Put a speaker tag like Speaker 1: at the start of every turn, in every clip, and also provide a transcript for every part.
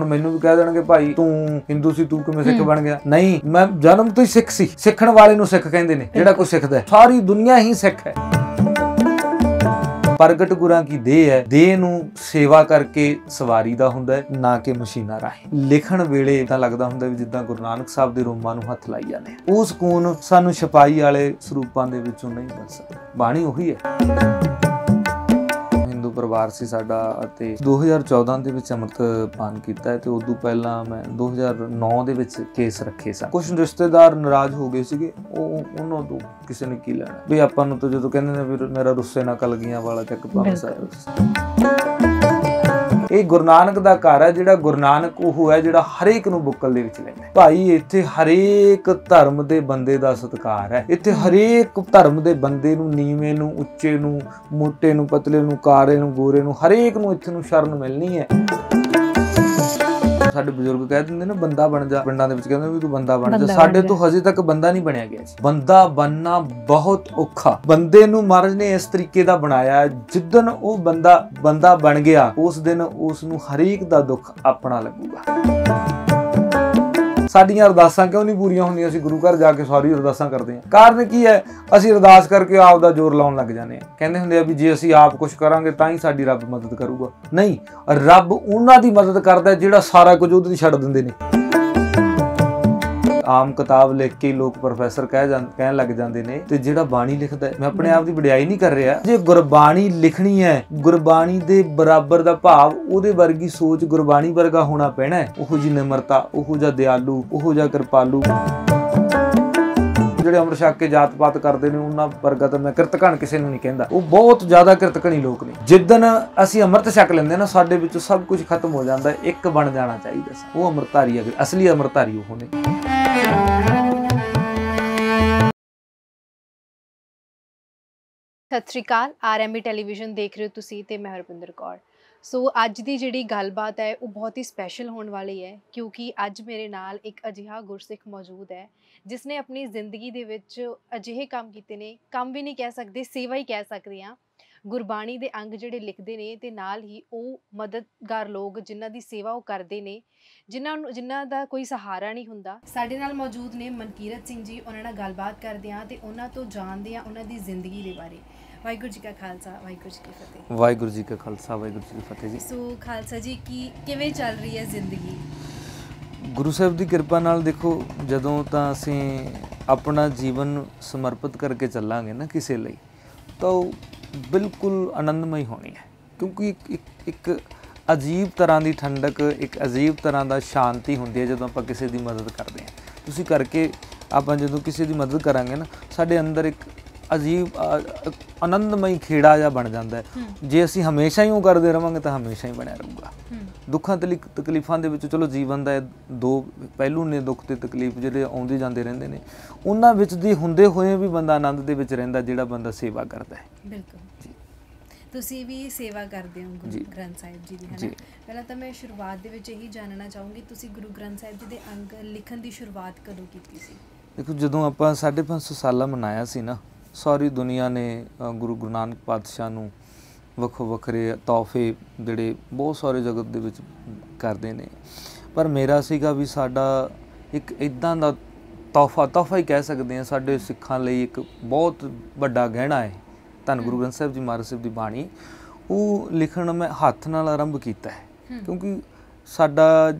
Speaker 1: ਹੁਣ ਮੈਨੂੰ ਵੀ ਕਹਿ ਦੇਣਗੇ ਭਾਈ ਤੂੰ ਹਿੰਦੂ ਸੀ ਤੂੰ ਕਿਵੇਂ ਸਿੱਖ ਬਣ ਗਿਆ ਨਹੀਂ ਮੈਂ ਜਨਮ ਤੋਂ ਹੀ ਸਿੱਖ ਸੀ ਸਿੱਖਣ ਵਾਲੇ ਨੂੰ ਸਿੱਖ ਕਹਿੰਦੇ ਨੇ ਜਿਹੜਾ ਕੋਈ ਸਿੱਖਦਾ ਸਾਰੀ ਦੁਨੀਆ ਹੀ ਸਿੱਖ ਹੈ ਪ੍ਰਗਟ ਗੁਰਾਂ ਕੀ ਦੇਹ ਹੈ ਦੇਹ ਨੂੰ ਸੇਵਾ ਕਰਕੇ ਸਵਾਰੀ ਦਾ ਹੁੰਦਾ ਹੈ ਨਾ ਕਿ ਮਸ਼ੀਨਾ ਰਾਹੀਂ ਲਿਖਣ ਵੇਲੇ ਤਾਂ ਲੱਗਦਾ ਹੁੰਦਾ ਵੀ ਜਿੱਦਾਂ ਗੁਰੂ ਨਾਨਕ ਸਾਹਿਬ ਦੇ ਰੋਮਾਂ ਨੂੰ ਹੱਥ ਲਾਈ ਜਾਂਦੇ ਉਹ ਸਕੂਨ ਸਾਨੂੰ ਛਪਾਈ ਵਾਲੇ ਸਰੂਪਾਂ ਦੇ ਵਿੱਚੋਂ ਨਹੀਂ ਮਿਲ ਸਕਦਾ ਬਾਣੀ ਉਹੀ ਹੈ ਸਾਧੂ ਪਰਿਵਾਰ ਸੀ ਸਾਡਾ ਅਤੇ 2014 ਦੇ ਵਿੱਚ ਅੰਮ੍ਰਿਤ ਪਾਨ ਕੀਤਾ ਤੇ ਉਸ ਤੋਂ ਪਹਿਲਾਂ ਮੈਂ 2009 ਦੇ ਵਿੱਚ ਕੇਸ ਰੱਖੇ ਸਨ ਕੁਝ ਰਿਸ਼ਤੇਦਾਰ ਨਾਰਾਜ਼ ਹੋ ਗਏ ਸੀਗੇ ਉਹ ਉਹਨਾਂ ਤੋਂ ਕਿਸੇ ਨੇ ਕੀ ਲੈਣਾ ਵੀ ਆਪਾਂ ਨੂੰ ਤਾਂ ਜਦੋਂ ਕਹਿੰਦੇ ਨੇ ਵੀ ਮੇਰਾ ਰੁੱਸੇ ਨਾਲ ਕਲਗੀਆਂ ਵਾਲਾ ਚੱਕ ਪਾਉਂਦਾ ਸਾਰਾ ਇਹ ਗੁਰੂ ਨਾਨਕ ਦਾ ਘਰ ਹੈ ਜਿਹੜਾ ਗੁਰੂ ਨਾਨਕ ਉਹ ਹੈ ਜਿਹੜਾ ਹਰੇਕ ਨੂੰ ਬੁੱਕਲ ਦੇ ਵਿੱਚ ਲੈਂਦਾ ਭਾਈ ਇੱਥੇ ਹਰੇਕ ਧਰਮ ਦੇ ਬੰਦੇ ਦਾ ਸਤਿਕਾਰ ਹੈ ਇੱਥੇ ਹਰੇਕ ਧਰਮ ਦੇ ਬੰਦੇ ਨੂੰ ਨੀਵੇਂ ਨੂੰ ਉੱਚੇ ਨੂੰ ਮੋਟੇ ਨੂੰ ਪਤਲੇ ਨੂੰ ਕਾਰੇ ਨੂੰ ਗੋਰੇ ਨੂੰ ਹਰੇਕ ਨੂੰ ਇੱਥੇ ਨੂੰ ਸ਼ਰਨ ਮਿਲਣੀ ਹੈ ਸਾਡੇ ਬਜ਼ੁਰਗ ਕਹਿ ਦਿੰਦੇ ਨੇ ਬੰਦਾ ਬਣ ਜਾ ਪਿੰਡਾਂ ਦੇ ਵਿੱਚ ਕਹਿੰਦੇ ਵੀ ਤੂੰ ਬੰਦਾ ਬਣ ਜਾ ਸਾਡੇ ਤੋਂ ਹਜੇ ਤੱਕ ਬੰਦਾ ਨਹੀਂ ਬਣਿਆ ਗਿਆ ਬੰਦਾ ਬੰਨਣਾ ਬਹੁਤ ਔਖਾ ਬੰਦੇ ਨੂੰ ਮਹਾਰਾਜ ਨੇ ਇਸ ਤਰੀਕੇ ਦਾ ਬਣਾਇਆ ਜਿੱਦਨ ਉਹ ਬੰਦਾ ਬੰਦਾ ਬਣ ਗਿਆ ਉਸ ਦਿਨ ਉਸ ਨੂੰ ਹਰੇਕ ਦਾ ਦੁੱਖ ਆਪਣਾ ਲੱਗੂਗਾ ਸਾਡੀਆਂ ਅਰਦਾਸਾਂ ਕਿਉਂ ਨਹੀਂ ਪੂਰੀਆਂ ਹੁੰਦੀਆਂ ਅਸੀਂ ਗੁਰੂ ਘਰ ਜਾ ਕੇ ਸਾਰੀ ਅਰਦਾਸਾਂ ਕਰਦੇ ਹਾਂ ਕਾਰਨ ਕੀ ਹੈ ਅਸੀਂ ਅਰਦਾਸ ਕਰਕੇ ਆਪ ਦਾ ਜ਼ੋਰ ਲਾਉਣ ਲੱਗ ਜਾਂਦੇ ਹਾਂ ਕਹਿੰਦੇ ਹੁੰਦੇ ਆ ਵੀ ਜੇ ਅਸੀਂ ਆਪ ਕੁਝ ਕਰਾਂਗੇ ਤਾਂ ਹੀ ਸਾਡੀ ਰੱਬ ਮਦਦ ਕਰੂਗਾ ਨਹੀਂ ਰੱਬ ਉਹਨਾਂ ਦੀ ਮਦਦ ਕਰਦਾ ਜਿਹੜਾ ਸਾਰਾ ਕੁਝ ਉਹਦੇ ਛੱਡ ਦਿੰਦੇ ਨੇ ਆਮ ਕਿਤਾਬ ਲਿਖ ਕੇ ਲੋਕ ਪ੍ਰੋਫੈਸਰ ਕਹਿ ਜਾਂ ਕਹਿਣ ਲੱਗ ਜਾਂਦੇ ਨੇ ਤੇ ਜਿਹੜਾ ਬਾਣੀ ਲਿਖਦਾ ਮੈਂ ਆਪਣੇ ਆਪ ਦੀ ਵਡਿਆਈ ਨਹੀਂ ਕਰ ਰਿਹਾ ਜੇ ਗੁਰਬਾਣੀ ਲਿਖਣੀ ਹੈ ਗੁਰਬਾਣੀ ਦੇ ਬਰਾਬਰ ਦਾ ਭਾਵ ਉਹਦੇ ਵਰਗੀ ਸੋਚ ਗੁਰਬਾਣੀ ਵਰਗਾ ਹੋਣਾ ਪੈਣਾ ਉਹੋ ਜੀ ਨਿਮਰਤਾ ਉਹੋ ਜਾਂ ਦਿਆਲੂ ਉਹੋ ਜਾਂ ਕਿਰਪਾਲੂ ਜਿਹੜੇ ਅੰਮ੍ਰਿਤ ਸ਼ੱਕ ਕੇ ਜਾਤ-ਪਾਤ ਕਰਦੇ ਨੇ ਉਹਨਾਂ ਵਰਗਾ ਤਾਂ ਮੈਂ ਕਿਰਤਕਣ ਕਿਸੇ ਨੂੰ ਨਹੀਂ ਕਹਿੰਦਾ ਉਹ ਬਹੁਤ ਜ਼ਿਆਦਾ ਕਿਰਤਕਣੀ ਲੋਕ ਨੇ ਜਿੱਦਨ ਅਸੀਂ ਅੰਮ੍ਰਿਤ ਛੱਕ ਲੈਂਦੇ ਨਾ ਸਾਡੇ ਵਿੱਚੋਂ ਸਭ ਕੁਝ ਖਤਮ ਹੋ ਜਾਂਦਾ ਇੱਕ ਬਣ ਜਾਣਾ ਚਾਹੀਦਾ ਉਹ ਅਮਰਤਾਰੀ ਅਸਲੀ ਅਮਰਤਾਰੀ ਉਹ ਨੇ
Speaker 2: ਸਤਿ ਸ਼੍ਰੀ ਅਕਾਲ ਆਰਐਮਬੀ ਟੈਲੀਵਿਜ਼ਨ ਦੇਖ ਰਹੇ ਹੋ ਤੁਸੀਂ ਤੇ ਮੈਂ ਹਰਪਿੰਦਰ ਕੌਰ ਸੋ ਅੱਜ ਦੀ ਜਿਹੜੀ ਗੱਲਬਾਤ ਹੈ ਉਹ ਬਹੁਤ ਹੀ ਸਪੈਸ਼ਲ ਹੋਣ ਵਾਲੀ ਹੈ ਕਿਉਂਕਿ ਅੱਜ ਮੇਰੇ ਨਾਲ ਇੱਕ ਅਜਿਹਾ ਗੁਰਸਿੱਖ ਮੌਜੂਦ ਹੈ ਜਿਸ ਨੇ ਆਪਣੀ ਜ਼ਿੰਦਗੀ ਦੇ ਵਿੱਚ ਅਜਿਹੇ ਕੰਮ ਕੀਤੇ ਨੇ ਕੰਮ ਵੀ ਨਹੀਂ ਕਹਿ ਸਕਦੇ ਸੇਵਾ ਹੀ ਕਹਿ ਸਕਦੇ ਆ ਗੁਰਬਾਣੀ ਦੇ ਅੰਗ ਜਿਹੜੇ ਲਿਖਦੇ ਨੇ ਤੇ ਨਾਲ ਹੀ ਉਹ ਮਦਦਗਾਰ ਲੋਕ ਜਿਨ੍ਹਾਂ ਦੀ ਸੇਵਾ ਉਹ ਕਰਦੇ ਨੇ ਜਿਨ੍ਹਾਂ ਨੂੰ ਜਿਨ੍ਹਾਂ ਦਾ ਕੋਈ ਸਹਾਰਾ ਨਹੀਂ ਹੁੰਦਾ ਸਾਡੇ ਨਾਲ ਮੌਜੂਦ ਨੇ ਮਨਕੀਰਤ ਸਿੰਘ ਜੀ ਉਹਨਾਂ ਨਾਲ ਗੱਲਬਾਤ ਕਰਦੇ ਆ ਤੇ ਉਹਨਾਂ ਤੋਂ ਜਾਣਦੇ ਆ ਉਹਨਾਂ ਦੀ ਜ਼ਿੰਦਗੀ ਦੇ ਬਾਰੇ ਵਾਹਿਗੁਰੂ ਜੀ ਕਾ ਖਾਲਸਾ ਵਾਹਿਗੁਰੂ ਜੀ ਕੀ ਫਤਿਹ
Speaker 1: ਵਾਹਿਗੁਰੂ ਜੀ ਕਾ ਖਾਲਸਾ ਵਾਹਿਗੁਰੂ ਜੀ ਕੀ ਫਤਿਹ ਜੀ
Speaker 2: ਸੋ ਖਾਲਸਾ ਜੀ ਕੀ ਕਿਵੇਂ ਚੱਲ ਰਹੀ ਹੈ ਜ਼ਿੰਦਗੀ
Speaker 1: ਗੁਰੂ ਸਾਹਿਬ ਦੀ ਕਿਰਪਾ ਨਾਲ ਦੇਖੋ ਜਦੋਂ ਤਾਂ ਅਸੀਂ ਆਪਣਾ ਜੀਵਨ ਸਮਰਪਿਤ ਕਰਕੇ ਚੱਲਾਂਗੇ ਨਾ ਕਿਸੇ ਲਈ ਤਾਂ ਬਿਲਕੁਲ ਆਨੰਦਮਈ ਹੋਣੀ ਹੈ ਕਿਉਂਕਿ ਇੱਕ ਇੱਕ ਅਜੀਬ ਤਰ੍ਹਾਂ ਦੀ ਠੰਡਕ ਇੱਕ ਅਜੀਬ ਤਰ੍ਹਾਂ ਦਾ ਸ਼ਾਂਤੀ ਹੁੰਦੀ ਹੈ ਜਦੋਂ ਆਪਾਂ ਕਿਸੇ ਦੀ ਮਦਦ ਕਰਦੇ ਹਾਂ ਤੁਸੀਂ ਕਰਕੇ ਆਪਾਂ ਜਦੋਂ ਕਿਸੇ ਦੀ ਮਦਦ ਕਰਾਂਗੇ ਨਾ ਸਾਡੇ ਅੰਦਰ ਇੱਕ ਅਜੀਬ ਆਨੰਦਮਈ ਖੇੜਾ ਜਾਂ ਬਣ ਜਾਂਦਾ ਜੇ ਅਸੀਂ ਹਮੇਸ਼ਾ ਹੀ ਉਹ ਕਰਦੇ ਰਵਾਂਗੇ ਤਾਂ ਹਮੇਸ਼ਾ ਹੀ ਬਣਿਆ ਰਹੂਗਾ ਦੁੱਖਾਂ ਤੇ ਤਕਲੀਫਾਂ ਦੇ ਵਿੱਚ ਚਲੋ ਜੀਵਨ ਦਾ ਦੋ ਪਹਿਲੂ ਨੇ ਦੁੱਖ ਤੇ ਤਕਲੀਫ ਜਿਹੜੇ ਆਉਂਦੇ ਜਾਂਦੇ ਰਹਿੰਦੇ ਨੇ ਉਹਨਾਂ ਵਿੱਚ ਦੀ ਹੁੰਦੇ ਹੋਏ ਵੀ ਬੰਦਾ ਆਨੰਦ ਦੇ ਵਿੱਚ ਰਹਿੰਦਾ ਜਿਹੜਾ ਬੰਦਾ ਸੇਵਾ ਕਰਦਾ ਹੈ
Speaker 2: ਬਿਲਕੁਲ ਤੁਸੀਂ ਵੀ ਸੇਵਾ ਕਰਦੇ ਹੋ ਗੁਰੂ ਗ੍ਰੰਥ ਸਾਹਿਬ ਜੀ ਦੀ ਹੈ ਨਾ ਪਹਿਲਾਂ ਤਾਂ ਮੈਂ ਸ਼ੁਰੂਆਤ ਦੇ ਵਿੱਚ ਇਹੀ ਜਾਣਨਾ ਚਾਹੂੰਗੀ ਤੁਸੀਂ ਗੁਰੂ ਗ੍ਰੰਥ ਸਾਹਿਬ ਜੀ ਦੇ ਅੰਗ ਲਿਖਣ ਦੀ ਸ਼ੁਰੂਆਤ ਕਦੋਂ ਕੀਤੀ ਸੀ
Speaker 1: ਦੇਖੋ ਜਦੋਂ ਆਪਾਂ 550 ਸਾਲਾ ਮਨਾਇਆ ਸੀ ਨਾ ਸਾਰੀ ਦੁਨੀਆ ਨੇ ਗੁਰੂ ਗੁਰੂ ਨਾਨਕ ਪਾਤਸ਼ਾਹ ਨੂੰ ਵੱਖੋ ਵੱਖਰੇ ਤੋਹਫੇ ਜਿਹੜੇ ਬਹੁਤ ਸਾਰੇ ਜਗਤ ਦੇ ਵਿੱਚ ਕਰਦੇ ਨੇ ਪਰ ਮੇਰਾ ਸੀਗਾ ਵੀ ਸਾਡਾ ਇੱਕ ਇਦਾਂ ਦਾ ਤੋਹਫਾ ਤੋਹਫਾ ਹੀ ਕਹਿ ਸਕਦੇ ਆ ਸਾਡੇ ਸਿੱਖਾਂ ਲਈ ਇੱਕ ਬਹੁਤ ਵੱਡਾ ਗਹਿਣਾ ਹੈ ਧੰਨ ਗੁਰੂ ਗ੍ਰੰਥ ਸਾਹਿਬ ਜੀ ਮਹਾਰਾਜ ਸਾਹਿਬ ਦੀ ਬਾਣੀ ਉਹ ਲਿਖਣ ਮੈਂ ਹੱਥ ਨਾਲ ਆਰੰਭ ਕੀਤਾ ਹੈ ਕਿਉਂਕਿ ਸਾਡਾ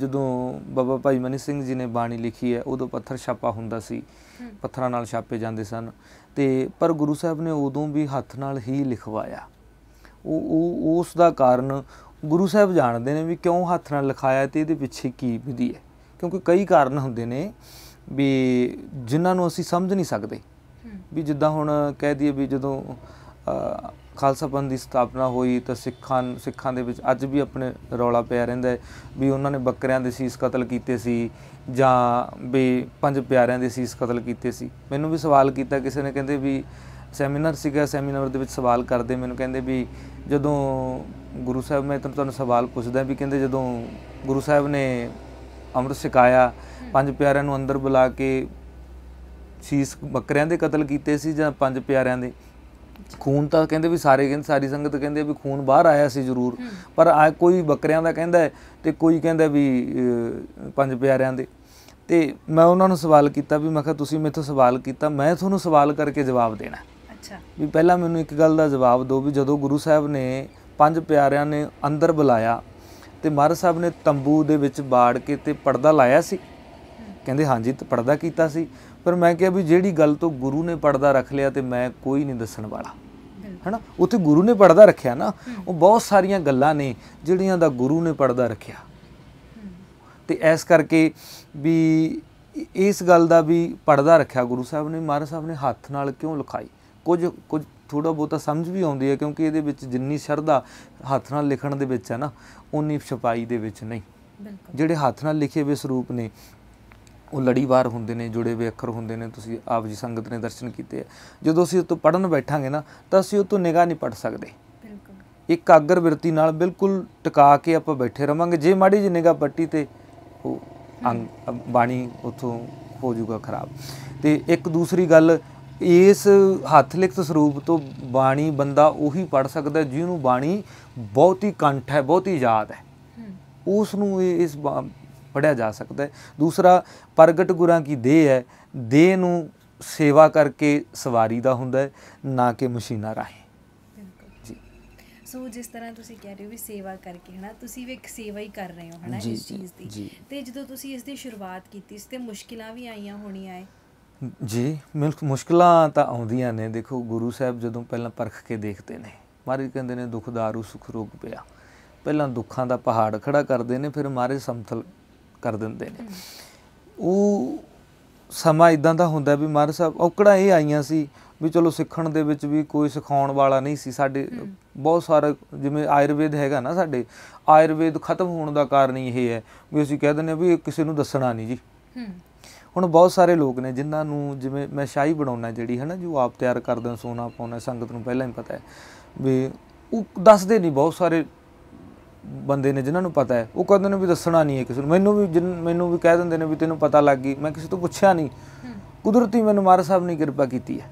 Speaker 1: ਜਦੋਂ ਬਾਬਾ ਭਾਈ ਮਨੀ ਸਿੰਘ ਜੀ ਨੇ ਬਾਣੀ ਲਿਖੀ ਹੈ ਉਦੋਂ ਪੱਥਰ ਛਾਪਾ ਹੁੰਦਾ ਸੀ ਪੱਥਰਾਂ ਨਾਲ ਛਾਪੇ ਜਾਂਦੇ ਸਨ ਤੇ ਪਰ ਗੁਰੂ ਸਾਹਿਬ ਨੇ ਉਦੋਂ ਵੀ ਹੱਥ ਨਾਲ ਹੀ ਲਿਖਵਾਇਆ ਉਹ ਉਸ ਦਾ ਕਾਰਨ ਗੁਰੂ ਸਾਹਿਬ ਜਾਣਦੇ ਨੇ ਵੀ ਕਿਉਂ ਹੱਥ ਨਾਲ ਲਿਖਾਇਆ ਤੇ ਇਹਦੇ ਪਿੱਛੇ ਕੀ ਵਿਧੀ ਹੈ ਕਿਉਂਕਿ ਕਈ ਕਾਰਨ ਹੁੰਦੇ ਨੇ ਵੀ ਜਿਨ੍ਹਾਂ ਨੂੰ ਅਸੀਂ ਸਮਝ ਨਹੀਂ ਸਕਦੇ ਵੀ ਜਿੱਦਾਂ ਹੁਣ ਕਹਿ ਦਈਏ ਵੀ ਜਦੋਂ ਖਾਲਸਾ ਪੰਥ ਦੀ ਸਥਾਪਨਾ ਹੋਈ ਤਾਂ ਸਿੱਖਾਂ ਸਿੱਖਾਂ ਦੇ ਵਿੱਚ ਅੱਜ ਵੀ ਆਪਣੇ ਰੌਲਾ ਪਿਆ ਰਹਿੰਦਾ ਹੈ ਵੀ ਉਹਨਾਂ ਨੇ ਬੱਕਰਿਆਂ ਦੇ ਸੀਸ ਕਤਲ ਕੀਤੇ ਸੀ ਜਾਂ ਵੀ ਪੰਜ ਪਿਆਰਿਆਂ ਦੇ ਸੀਸ ਕਤਲ ਕੀਤੇ ਸੀ ਮੈਨੂੰ ਵੀ ਸਵਾਲ ਕੀਤਾ ਕਿਸੇ ਨੇ ਕਹਿੰਦੇ ਵੀ ਸੈਮੀਨਾਰ ਸੀਗਾ ਸੈਮੀਨਾਰ ਦੇ ਵਿੱਚ ਸਵਾਲ ਕਰਦੇ ਮੈਨੂੰ ਕਹਿੰਦੇ ਵੀ ਜਦੋਂ ਗੁਰੂ ਸਾਹਿਬ ਮੈਂ ਤੁਹਾਨੂੰ ਸਵਾਲ ਪੁੱਛਦਾ ਵੀ ਕਹਿੰਦੇ ਜਦੋਂ ਗੁਰੂ ਸਾਹਿਬ ਨੇ ਅੰਮ੍ਰਿਤ ਸਿਕਾਇਆ ਪੰਜ ਪਿਆਰਿਆਂ ਨੂੰ ਅੰਦਰ ਬੁਲਾ ਕੇ ਸੀਸ ਬੱਕਰਿਆਂ ਦੇ ਕਤਲ ਕੀਤੇ ਸੀ ਜਾਂ ਪੰਜ ਪਿਆਰਿਆਂ ਦੇ ਖੂਨ ਤਾਂ ਕਹਿੰਦੇ ਵੀ ਸਾਰੇ ਕਹਿੰਦੇ ਸਾਰੀ ਸੰਗਤ ਕਹਿੰਦੇ ਵੀ ਖੂਨ ਬਾਹਰ ਆਇਆ ਸੀ ਜ਼ਰੂਰ ਪਰ ਆ ਕੋਈ ਬੱਕਰਿਆਂ ਦਾ ਕਹਿੰਦਾ ਤੇ ਕੋਈ ਕਹਿੰਦਾ ਵੀ ਪੰਜ ਪਿਆਰਿਆਂ ਦੇ ਤੇ ਮੈਂ ਉਹਨਾਂ ਨੂੰ ਸਵਾਲ ਕੀਤਾ ਵੀ ਮੈਂ ਕਿਹਾ ਤੁਸੀਂ ਮੇਥੋਂ ਸਵਾਲ ਕੀਤਾ ਮੈਂ ਤੁਹਾਨੂੰ ਸਵਾਲ ਕਰਕੇ ਜਵਾਬ ਦੇਣਾ ਅੱਛਾ ਵੀ ਪਹਿਲਾਂ ਮੈਨੂੰ ਇੱਕ ਗੱਲ ਦਾ ਜਵਾਬ ਦਿਓ ਵੀ ਜਦੋਂ ਗੁਰੂ ਸਾਹਿਬ ਨੇ ਪੰਜ ਪਿਆਰਿਆਂ ਨੇ ਅੰਦਰ ਬੁਲਾਇਆ ਤੇ ਮਹਾਰਾਜ ਸਾਹਿਬ ਨੇ ਤੰਬੂ ਦੇ ਵਿੱਚ ਬਾੜ ਕੇ ਤੇ ਪਰਦਾ ਲਾਇਆ ਸੀ ਕਹਿੰਦੇ ਹਾਂਜੀ ਪਰਦਾ ਕੀਤਾ ਸੀ ਪਰ ਮੈਂ ਕਿਹਾ ਵੀ ਜਿਹੜੀ ਗੱਲ ਤੋਂ ਗੁਰੂ ਨੇ ਪਰਦਾ ਰੱਖ ਲਿਆ ਤੇ ਮੈਂ ਕੋਈ ਨਹੀਂ ਦੱਸਣ ਵਾਲਾ ਹਨਾ ਉੱਥੇ ਗੁਰੂ ਨੇ ਪੜਦਾ ਰੱਖਿਆ ਨਾ ਉਹ ਬਹੁਤ ਸਾਰੀਆਂ ਗੱਲਾਂ ਨੇ ਜਿਹੜੀਆਂ ਦਾ ਗੁਰੂ ਨੇ ਪੜਦਾ ਰੱਖਿਆ ਤੇ ਇਸ ਕਰਕੇ ਵੀ ਇਸ ਗੱਲ ਦਾ ਵੀ ਪੜਦਾ ਰੱਖਿਆ ਗੁਰੂ ਸਾਹਿਬ ਨੇ ਮਹਾਰਾਜ ਸਾਹਿਬ ਨੇ ਹੱਥ ਨਾਲ ਕਿਉਂ ਲਿਖਾਈ ਕੁਝ ਕੁਝ ਥੋੜਾ ਬਹੁਤਾ ਸਮਝ ਵੀ ਆਉਂਦੀ ਹੈ ਕਿਉਂਕਿ ਇਹਦੇ ਵਿੱਚ ਜਿੰਨੀ ਸ਼ਰਧਾ ਹੱਥ ਨਾਲ ਲਿਖਣ ਦੇ ਵਿੱਚ ਹੈ ਨਾ ਉਨੀ ਛਪਾਈ ਦੇ ਵਿੱਚ ਨਹੀਂ ਜਿਹੜੇ ਹੱਥ ਨਾਲ ਲਿਖੇ ਹੋਏ ਸਰੂਪ ਨੇ ਉਹ ਲੜੀਵਾਰ ਹੁੰਦੇ ਨੇ ਜੁੜੇ ਹੋਏ ਅੱਖਰ ਹੁੰਦੇ ਨੇ ਤੁਸੀਂ ਆਪ ਜੀ ਸੰਗਤ ਨੇ ਦਰਸ਼ਨ ਕੀਤੇ ਆ ਜਦੋਂ ਅਸੀਂ ਉਹ ਤੋਂ ਪੜਨ ਬੈਠਾਂਗੇ ਨਾ ਤਾਂ ਅਸੀਂ ਉਹ ਤੋਂ ਨਿਗਾਹ ਨਹੀਂ ਪੜ ਸਕਦੇ
Speaker 3: ਬਿਲਕੁਲ
Speaker 1: ਇਕਾਗਰ ਵਰਤੀ ਨਾਲ ਬਿਲਕੁਲ ਟਿਕਾ ਕੇ ਆਪਾਂ ਬੈਠੇ ਰਵਾਂਗੇ ਜੇ ਮਾੜੀ ਜੀ ਨਿਗਾਹ ਪੱਟੀ ਤੇ ਉਹ ਬਾਣੀ ਉਥੋਂ ਹੋ ਜਾਊਗਾ ਖਰਾਬ ਤੇ ਇੱਕ ਦੂਸਰੀ ਗੱਲ ਇਸ ਹੱਥ ਲਿਖਤ ਸਰੂਪ ਤੋਂ ਬਾਣੀ ਬੰਦਾ ਉਹੀ ਪੜ ਸਕਦਾ ਜਿਹਨੂੰ ਬਾਣੀ ਬਹੁਤ ਹੀ ਕੰਠ ਹੈ ਬਹੁਤ ਹੀ ਯਾਦ ਹੈ ਉਸ ਨੂੰ ਇਸ ਪੜਿਆ ਜਾ ਸਕਦਾ ਹੈ ਦੂਸਰਾ ਪ੍ਰਗਟ ਗੁਰਾਂ ਕੀ ਦੇਹ ਹੈ ਦੇਹ ਨੂੰ ਸੇਵਾ ਕਰਕੇ ਸਵਾਰੀ ਦਾ ਹੁੰਦਾ ਹੈ ਨਾ ਕਿ ਮਸ਼ੀਨਾ ਰਾਹੀਂ
Speaker 2: ਸੋ ਜਿਸ ਤਰ੍ਹਾਂ ਤੁਸੀਂ ਕਹਿ ਰਹੇ ਹੋ ਵੀ ਸੇਵਾ ਕਰਕੇ ਹਨਾ ਤੁਸੀਂ ਵੀ ਇੱਕ ਸੇਵਾ ਹੀ ਕਰ ਰਹੇ ਹੋ ਹਨਾ ਇਸ ਚੀਜ਼ ਦੀ ਤੇ ਜਦੋਂ ਤੁਸੀਂ ਇਸ ਦੀ ਸ਼ੁਰੂਆਤ ਕੀਤੀ ਸੀ ਤੇ ਮੁਸ਼ਕਿਲਾਂ ਵੀ ਆਈਆਂ ਹੋਣੀਆਂ ਆਏ
Speaker 1: ਜੀ ਮੁਸ਼ਕਿਲਾਂ ਤਾਂ ਆਉਂਦੀਆਂ ਨੇ ਦੇਖੋ ਗੁਰੂ ਸਾਹਿਬ ਜਦੋਂ ਪਹਿਲਾਂ ਪਰਖ ਕੇ ਦੇਖਦੇ ਨੇ ਮਹਾਰਾਜ ਕਹਿੰਦੇ ਨੇ ਦੁਖਦਾਰੂ ਸੁਖ ਰੋਗ ਪਿਆ ਪਹਿਲਾਂ ਦੁੱਖਾਂ ਦਾ ਪਹਾੜ ਖੜਾ ਕਰਦੇ ਨੇ ਫਿਰ ਮਾਰੇ ਸਮਥਲ ਕਰ ਦਿੰਦੇ ਨੇ ਉਹ ਸਮਾਂ ਇਦਾਂ ਦਾ ਹੁੰਦਾ ਵੀ ਮਹਾਰਾਜ ਸਾਹਿਬ ਔਕੜਾਂ ਇਹ ਆਈਆਂ ਸੀ ਵੀ ਚਲੋ ਸਿੱਖਣ ਦੇ ਵਿੱਚ ਵੀ ਕੋਈ ਸਿਖਾਉਣ ਵਾਲਾ ਨਹੀਂ ਸੀ ਸਾਡੇ ਬਹੁਤ ਸਾਰੇ ਜਿਵੇਂ ਆਯੁਰਵੇਦ ਹੈਗਾ ਨਾ ਸਾਡੇ ਆਯੁਰਵੇਦ ਖਤਮ ਹੋਣ ਦਾ ਕਾਰਨ ਇਹ ਹੈ ਵੀ ਅਸੀਂ ਕਹਿ ਦਿੰਦੇ ਵੀ ਕਿਸੇ ਨੂੰ ਦੱਸਣਾ ਨਹੀਂ ਜੀ ਹੁਣ ਬਹੁਤ ਸਾਰੇ ਲੋਕ ਨੇ ਜਿਨ੍ਹਾਂ ਨੂੰ ਜਿਵੇਂ ਮੈਂ ਸ਼ਾਹੀ ਬਣਾਉਣਾ ਜਿਹੜੀ ਹੈ ਨਾ ਜੋ ਆਪ ਤਿਆਰ ਕਰਦੇ ਸੋਨਾ ਪਾਉਣਾ ਸੰਗਤ ਨੂੰ ਪਹਿਲਾਂ ਹੀ ਪਤਾ ਹੈ ਵੀ ਉਹ ਦੱਸਦੇ ਨਹੀਂ ਬਹੁਤ ਸਾਰੇ ਬੰਦੇ ਨੇ ਜਿਨ੍ਹਾਂ ਨੂੰ ਪਤਾ ਹੈ ਉਹ ਕਹਿੰਦੇ ਨੇ ਵੀ ਦੱਸਣਾ ਨਹੀਂ ਹੈ ਕਿਸੇ ਨੂੰ ਮੈਨੂੰ ਵੀ ਮੈਨੂੰ ਵੀ ਕਹਿ ਦਿੰਦੇ ਨੇ ਵੀ ਤੈਨੂੰ ਪਤਾ ਲੱਗ ਗਈ ਮੈਂ ਕਿਸੇ ਤੋਂ ਪੁੱਛਿਆ ਨਹੀਂ ਕੁਦਰਤੀ ਮੈਨੂੰ ਮਾਰਾ ਸਾਹਿਬ ਨੇ ਕਿਰਪਾ ਕੀਤੀ ਹੈ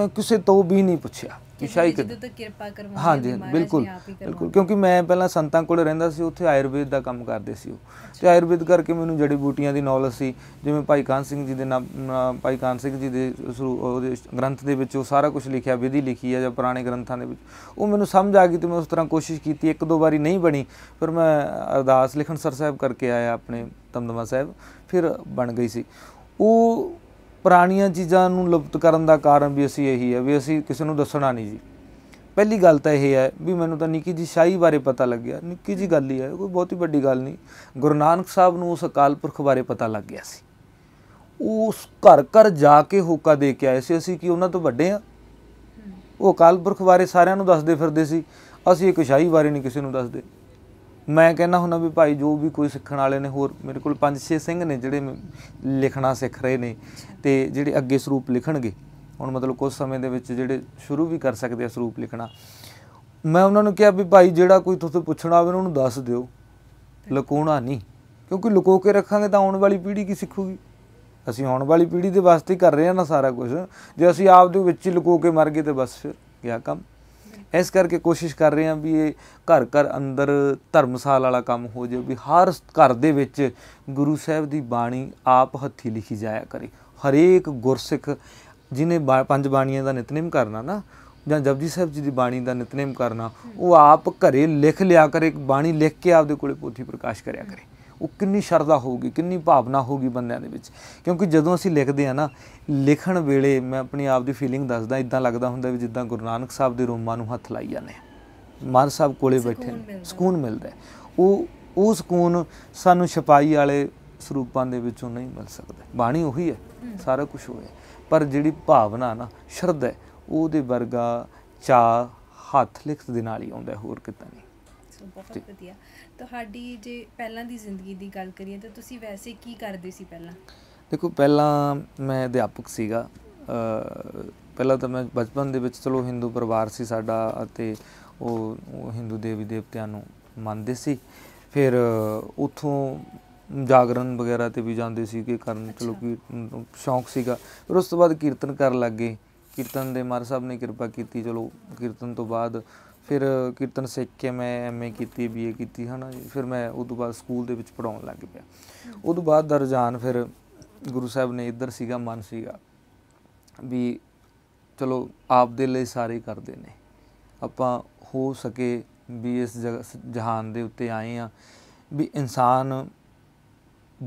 Speaker 1: ਮੈਂ ਕਿਸੇ ਤੋਂ ਵੀ ਨਹੀਂ ਪੁੱਛਿਆ ਇਸ਼ਾਈ ਜਦੋਂ ਤੱਕ ਕਿਰਪਾ ਕਰਵਾਉਂਦੇ ਹਾਂਜੀ ਬਿਲਕੁਲ ਬਿਲਕੁਲ ਕਿਉਂਕਿ ਮੈਂ ਪਹਿਲਾਂ ਸੰਤਾਂ ਕੋਲ ਰਹਿੰਦਾ ਸੀ ਉੱਥੇ ਆਯੁਰਵੇਦ ਦਾ ਕੰਮ ਕਰਦੇ ਸੀ ਉਹ ਤੇ ਆਯੁਰਵੇਦ ਕਰਕੇ ਮੈਨੂੰ ਜੜੀ ਬੂਟੀਆਂ ਦੀ ਨੌਲੇਜ ਸੀ ਜਿਵੇਂ ਭਾਈ ਕਾਨ ਸਿੰਘ ਜੀ ਦੇ ਨਾਮ ਭਾਈ ਕਾਨ ਸਿੰਘ ਜੀ ਦੇ ਉਹਦੇ ਗ੍ਰੰਥ ਦੇ ਵਿੱਚ ਉਹ ਸਾਰਾ ਕੁਝ ਲਿਖਿਆ ਵਿਧੀ ਲਿਖੀ ਹੈ ਜਾਂ ਪੁਰਾਣੇ ਗ੍ਰੰਥਾਂ ਦੇ ਵਿੱਚ ਉਹ ਮੈਨੂੰ ਸਮਝ ਆ ਗਈ ਤੇ ਮੈਂ ਉਸ ਤਰ੍ਹਾਂ ਕੋਸ਼ਿਸ਼ ਕੀਤੀ ਇੱਕ ਦੋ ਵਾਰੀ ਨਹੀਂ ਬਣੀ ਪਰ ਮੈਂ ਅਰਦਾਸ ਲਿਖਣ ਸਰ ਸਾਹਿਬ ਕਰਕੇ ਆਇਆ ਆਪਣੇ ਤਮਦਮਾ ਸਾਹਿਬ ਫਿਰ ਬਣ ਗਈ ਸੀ ਉਹ ਪੁਰਾਣੀਆਂ ਚੀਜ਼ਾਂ ਨੂੰ ਲੁਪਤ ਕਰਨ ਦਾ ਕਾਰਨ ਵੀ ਅਸੀਂ ਇਹੀ ਹੈ ਵੀ ਅਸੀਂ ਕਿਸੇ ਨੂੰ ਦੱਸਣਾ ਨਹੀਂ ਜੀ ਪਹਿਲੀ ਗੱਲ ਤਾਂ ਇਹ ਹੈ ਵੀ ਮੈਨੂੰ ਤਾਂ ਨਿੱਕੀ ਜੀ ਸ਼ਾਹੀ ਬਾਰੇ ਪਤਾ ਲੱਗਿਆ ਨਿੱਕੀ ਜੀ ਗੱਲ ਹੀ ਹੈ ਕੋਈ ਬਹੁਤੀ ਵੱਡੀ ਗੱਲ ਨਹੀਂ ਗੁਰੂ ਨਾਨਕ ਸਾਹਿਬ ਨੂੰ ਉਸ ਅਕਾਲ ਪੁਰਖ ਬਾਰੇ ਪਤਾ ਲੱਗ ਗਿਆ ਸੀ ਉਸ ਘਰ ਘਰ ਜਾ ਕੇ ਹੋਕਾ ਦੇ ਕੇ ਆਏ ਸੀ ਅਸੀਂ ਕਿ ਉਹਨਾਂ ਤੋਂ ਵੱਡੇ ਆ ਉਹ ਅਕਾਲ ਪੁਰਖ ਬਾਰੇ ਸਾਰਿਆਂ ਨੂੰ ਦੱਸਦੇ ਫਿਰਦੇ ਸੀ ਅਸੀਂ ਇੱਕ ਸ਼ਾਹੀ ਬਾਰੇ ਨਹੀਂ ਕਿਸੇ ਨੂੰ ਦੱਸਦੇ ਮੈਂ ਕਹਿੰਦਾ ਹੁੰਦਾ ਵੀ ਭਾਈ ਜੋ ਵੀ ਕੋਈ ਸਿੱਖਣ ਵਾਲੇ ਨੇ ਹੋਰ ਮੇਰੇ ਕੋਲ 5-6 ਸਿੰਘ ਨੇ ਜਿਹੜੇ ਲਿਖਣਾ ਸਿੱਖ ਰਹੇ ਨੇ ਤੇ ਜਿਹੜੇ ਅੱਗੇ ਸਰੂਪ ਲਿਖਣਗੇ ਹੁਣ ਮਤਲਬ ਕੁਝ ਸਮੇਂ ਦੇ ਵਿੱਚ ਜਿਹੜੇ ਸ਼ੁਰੂ ਵੀ ਕਰ ਸਕਦੇ ਆ ਸਰੂਪ ਲਿਖਣਾ ਮੈਂ ਉਹਨਾਂ ਨੂੰ ਕਿਹਾ ਵੀ ਭਾਈ ਜਿਹੜਾ ਕੋਈ ਤੁਹਾਨੂੰ ਪੁੱਛਣਾ ਆਵੇ ਉਹਨੂੰ ਦੱਸ ਦਿਓ ਲਕੋਣਾ ਨਹੀਂ ਕਿਉਂਕਿ ਲੁਕੋ ਕੇ ਰੱਖਾਂਗੇ ਤਾਂ ਆਉਣ ਵਾਲੀ ਪੀੜ੍ਹੀ ਕੀ ਸਿੱਖੂਗੀ ਅਸੀਂ ਆਉਣ ਵਾਲੀ ਪੀੜ੍ਹੀ ਦੇ ਵਾਸਤੇ ਕਰ ਰਹੇ ਹਾਂ ਨਾ ਸਾਰਾ ਕੁਝ ਜੇ ਅਸੀਂ ਆਪ ਦੇ ਵਿੱਚ ਹੀ ਲੁਕੋ ਕੇ ਮਰ ਗਏ ਤੇ ਬਸ ਫਿਰ ਗਿਆ ਕੰਮ ਇਸ ਕਰਕੇ ਕੋਸ਼ਿਸ਼ ਕਰ ਰਹੇ ਹਾਂ ਵੀ ਇਹ ਘਰ ਘਰ ਅੰਦਰ ਧਰਮਸਾਲ ਵਾਲਾ ਕੰਮ ਹੋ ਜਾਵੇ ਵੀ ਹਰ ਘਰ ਦੇ ਵਿੱਚ ਗੁਰੂ ਸਾਹਿਬ ਦੀ ਬਾਣੀ ਆਪ ਹੱਥੀ ਲਿਖੀ ਜਾਇਆ ਕਰੇ ਹਰੇਕ ਗੁਰਸਿੱਖ ਜਿਨੇ ਪੰਜ ਬਾਣੀਆਂ ਦਾ ਨਿਤਨੇਮ ਕਰਨਾ ਨਾ ਜਾਂ ਜਪਜੀ ਸਾਹਿਬ ਜੀ ਦੀ ਬਾਣੀ ਦਾ ਨਿਤਨੇਮ ਕਰਨਾ ਉਹ ਆਪ ਘਰੇ ਲਿਖ ਲਿਆ ਕਰੇ ਬਾਣੀ ਲਿਖ ਕੇ ਆਪਦੇ ਕੋਲੇ ਪੋਥੀ ਪ੍ਰਕਾਸ਼ ਕਰਿਆ ਕਰੇ ਉਹ ਕਿੰਨੀ ਸ਼ਰਧਾ ਹੋਊਗੀ ਕਿੰਨੀ ਭਾਵਨਾ ਹੋਊਗੀ ਬੰਦਿਆਂ ਦੇ ਵਿੱਚ ਕਿਉਂਕਿ ਜਦੋਂ ਅਸੀਂ ਲਿਖਦੇ ਆ ਨਾ ਲਿਖਣ ਵੇਲੇ ਮੈਂ ਆਪਣੀ ਆਪ ਦੀ ਫੀਲਿੰਗ ਦੱਸਦਾ ਇਦਾਂ ਲੱਗਦਾ ਹੁੰਦਾ ਵੀ ਜਿੱਦਾਂ ਗੁਰੂ ਨਾਨਕ ਸਾਹਿਬ ਦੇ ਰੋਮਾਂ ਨੂੰ ਹੱਥ ਲਾਈ ਜਾਂਦੇ ਮਨ ਸਾਹਿਬ ਕੋਲੇ ਬੈਠੇ ਸਕੂਨ ਮਿਲਦਾ ਉਹ ਉਹ ਸਕੂਨ ਸਾਨੂੰ ਛਪਾਈ ਵਾਲੇ ਸਰੂਪਾਂ ਦੇ ਵਿੱਚੋਂ ਨਹੀਂ ਮਿਲ ਸਕਦਾ ਬਾਣੀ ਉਹੀ ਹੈ ਸਾਰਾ ਕੁਝ ਹੋਇਆ ਪਰ ਜਿਹੜੀ ਭਾਵਨਾ ਨਾ ਸ਼ਰਧਾ ਉਹਦੇ ਵਰਗਾ ਚਾ ਹੱਥ ਲਿਖਤ ਦੇ ਨਾਲ ਹੀ ਆਉਂਦਾ ਹੋਰ ਕਿਤਾ ਨਹੀਂ
Speaker 2: ਬਹੁਤ ਵਧੀਆ ਤੁਹਾਡੀ ਜੇ ਪਹਿਲਾਂ ਦੀ ਜ਼ਿੰਦਗੀ ਦੀ ਗੱਲ ਕਰੀਏ ਤਾਂ ਤੁਸੀਂ ਵੈਸੇ ਕੀ ਕਰਦੇ ਸੀ ਪਹਿਲਾਂ
Speaker 1: ਦੇਖੋ ਪਹਿਲਾਂ ਮੈਂ ਅਧਿਆਪਕ ਸੀਗਾ ਪਹਿਲਾਂ ਤਾਂ ਮੈਂ ਬਚਪਨ ਦੇ ਵਿੱਚ ਚਲੋ Hindu ਪਰਿਵਾਰ ਸੀ ਸਾਡਾ ਅਤੇ ਉਹ Hindu ਦੇਵੀ ਦੇਵਤਿਆਂ ਨੂੰ ਮੰਨਦੇ ਸੀ ਫਿਰ ਉਥੋਂ ਜਾਗਰਣ ਵਗੈਰਾ ਤੇ ਵੀ ਜਾਂਦੇ ਸੀ ਕਿ ਕਰਨ ਚਲੋ ਕਿ ਸ਼ੌਂਕ ਸੀਗਾ ਫਿਰ ਉਸ ਤੋਂ ਬਾਅਦ ਕੀਰਤਨ ਕਰਨ ਲੱਗੇ ਕੀਰਤਨ ਦੇ ਮਾਰ ਸਾਹਿਬ ਨੇ ਕਿਰਪਾ ਕੀਤੀ ਚਲੋ ਕੀਰਤਨ ਤੋਂ ਬਾਅਦ ਫਿਰ ਕੀਰਤਨ ਸਿੱਖ ਕੇ ਮੈਂ ਐਮਏ ਕੀਤੀ ਬੀਏ ਕੀਤੀ ਹਨਾ ਫਿਰ ਮੈਂ ਉਸ ਤੋਂ ਬਾਅਦ ਸਕੂਲ ਦੇ ਵਿੱਚ ਪੜਾਉਣ ਲੱਗ ਪਿਆ ਉਸ ਤੋਂ ਬਾਅਦ ਦਾ ਰੁਝਾਨ ਫਿਰ ਗੁਰੂ ਸਾਹਿਬ ਨੇ ਇੱਧਰ ਸੀਗਾ ਮਨ ਸੀਗਾ ਵੀ ਚਲੋ ਆਪ ਦੇ ਲਈ ਸਾਰੇ ਕਰਦੇ ਨੇ ਆਪਾਂ ਹੋ ਸਕੇ ਵੀ ਇਸ ਜਹਾਨ ਦੇ ਉੱਤੇ ਆਏ ਆ ਵੀ ਇਨਸਾਨ